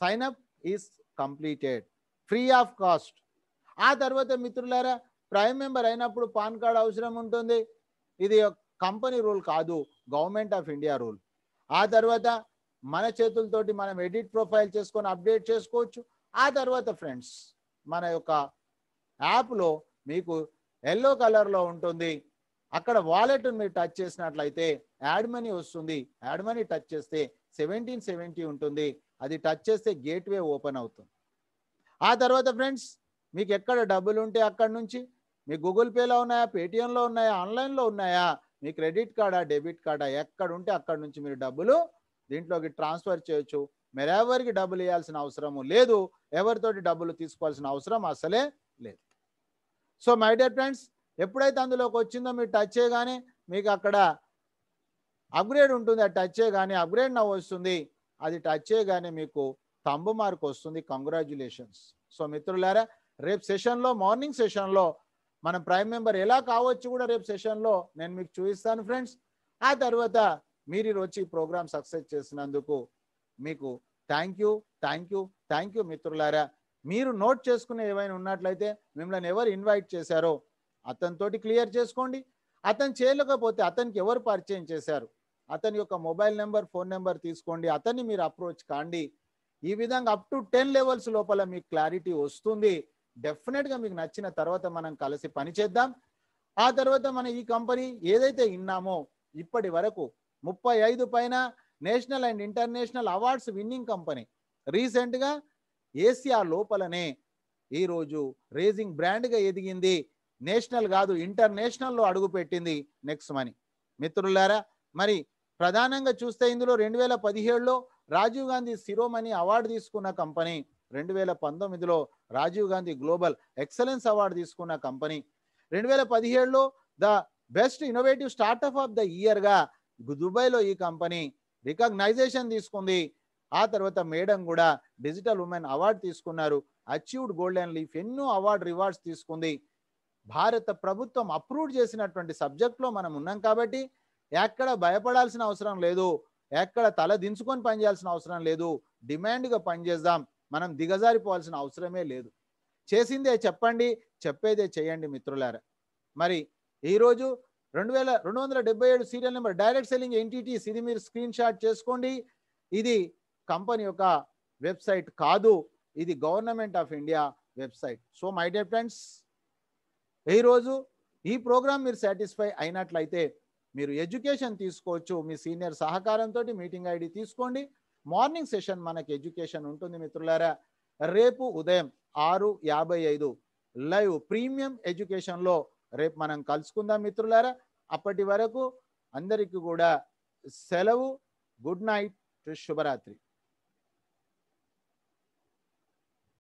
sign up is completed free of cost ఆ తర్వాత మిత్రులారా ప్రైమ్ మెంబర్ అయినప్పుడు పాన్ కార్డ్ అవసరం ఉంటుంది ఇది కంపెనీ రూల్ కాదు గవర్నమెంట్ ఆఫ్ ఇండియా రూల్ ఆ తర్వాత మన చేతులతోటి మనం ఎడిట్ ప్రొఫైల్ చేసుకొని అప్డేట్ చేసుకోవచ్చు ఆ తర్వాత ఫ్రెండ్స్ మన యొక్క యాప్లో మీకు ఎల్లో కలర్లో ఉంటుంది అక్కడ వాలెట్ మీరు టచ్ చేసినట్లయితే యాడ్ మనీ వస్తుంది యాడ్ మనీ టచ్ చేస్తే సెవెంటీన్ సెవెంటీ ఉంటుంది అది టచ్ చేస్తే గేట్వే ఓపెన్ అవుతుంది ఆ తర్వాత ఫ్రెండ్స్ మీకు ఎక్కడ డబ్బులు ఉంటే అక్కడ నుంచి మీ గూగుల్ పేలో ఉన్నాయా పేటిఎంలో ఉన్నాయా ఆన్లైన్లో ఉన్నాయా మీ క్రెడిట్ కార్డా డెబిట్ కార్డా ఎక్కడ ఉంటే అక్కడ నుంచి మీరు డబ్బులు దీంట్లోకి ట్రాన్స్ఫర్ చేయొచ్చు మరెవరికి డబ్బులు ఇవ్వాల్సిన అవసరము లేదు ఎవరితోటి డబ్బులు తీసుకోవాల్సిన అవసరం అసలే లేదు సో మై డియర్ ఫ్రెండ్స్ ఎప్పుడైతే అందులోకి వచ్చిందో మీరు టచ్ చేయగానే మీకు అక్కడ అప్గ్రేడ్ ఉంటుంది ఆ టచ్ చేయగానే అప్గ్రేడ్ నవ్వు వస్తుంది అది టచ్ చేయగానే మీకు తంబు మార్క్ వస్తుంది కంగ్రాచ్యులేషన్స్ సో మిత్రులారా రేపు సెషన్లో మార్నింగ్ సెషన్లో మనం ప్రైమ్ మెంబర్ ఎలా కావచ్చు కూడా రేపు సెషన్లో నేను మీకు చూపిస్తాను ఫ్రెండ్స్ ఆ తర్వాత మీరు ఈరోజు ఈ ప్రోగ్రామ్ సక్సెస్ చేసినందుకు మీకు thank you thank you thank you మిత్రులారా మీరు నోట్ చేసుకునే ఏమైనా ఉన్నట్లయితే మిమ్మల్ని ఎవరు ఇన్వైట్ చేశారో అతనితోటి క్లియర్ చేసుకోండి అతను చేయలేకపోతే అతనికి ఎవరు పరిచయం చేశారు అతని యొక్క మొబైల్ నెంబర్ ఫోన్ నెంబర్ తీసుకోండి అతన్ని మీరు అప్రోచ్ కాండి ఈ విధంగా అప్ టు టెన్ లెవెల్స్ లోపల మీకు క్లారిటీ వస్తుంది డెఫినెట్గా మీకు నచ్చిన తర్వాత మనం కలిసి పనిచేద్దాం ఆ తర్వాత మన ఈ కంపెనీ ఏదైతే విన్నామో ఇప్పటి వరకు ముప్పై ఐదు పైన national and international awards winning company రీసెంట్గా ఏసియా లోపలనే ఈరోజు రేజింగ్ బ్రాండ్గా ఎదిగింది నేషనల్ కాదు ఇంటర్నేషనల్లో అడుగుపెట్టింది నెక్స్ట్ మనీ మిత్రులారా మరి ప్రధానంగా చూస్తే ఇందులో రెండు వేల పదిహేడులో రాజీవ్ గాంధీ శిరోమణి అవార్డు తీసుకున్న కంపెనీ రెండు వేల పంతొమ్మిదిలో Rajiv Gandhi global excellence award తీసుకున్న కంపెనీ రెండు వేల పదిహేడులో the best innovative startup of the ఇయర్గా దుబాయ్లో ఈ కంపెనీ రికగ్నైజేషన్ తీసుకుంది ఆ తర్వాత మేడం కూడా డిజిటల్ ఉమెన్ అవార్డు తీసుకున్నారు అచీవ్డ్ గోల్డెన్ లీఫ్ ఎన్నో అవార్డు రివార్డ్స్ తీసుకుంది భారత ప్రభుత్వం అప్రూవ్ చేసినటువంటి సబ్జెక్ట్లో మనం ఉన్నాం కాబట్టి ఎక్కడ భయపడాల్సిన అవసరం లేదు ఎక్కడ తల దించుకొని పనిచేయాల్సిన అవసరం లేదు డిమాండ్గా పనిచేద్దాం మనం దిగజారిపోవాల్సిన అవసరమే లేదు చేసిందే చెప్పండి చెప్పేదే చేయండి మిత్రులారా మరి ఈరోజు రెండు వేల రెండు వందల డెబ్బై ఏడు serial number direct selling entities ఇది మీరు స్క్రీన్ షాట్ చేసుకోండి ఇది కంపెనీ యొక్క వెబ్సైట్ కాదు ఇది government of India website so my dear friends ఈరోజు ఈ ప్రోగ్రామ్ మీరు సాటిస్ఫై అయినట్లయితే మీరు ఎడ్యుకేషన్ తీసుకోవచ్చు మీ సీనియర్ సహకారంతో మీటింగ్ ఐడి తీసుకోండి మార్నింగ్ సెషన్ మనకి ఎడ్యుకేషన్ ఉంటుంది మిత్రులారా రేపు ఉదయం ఆరు యాభై ఐదు లైవ్ ప్రీమియం ఎడ్యుకేషన్లో రేపు మనం కలుసుకుందాం మిత్రులారా అప్పటి వరకు అందరికీ కూడా సెలవు గుడ్ నైట్ శుభరాత్రి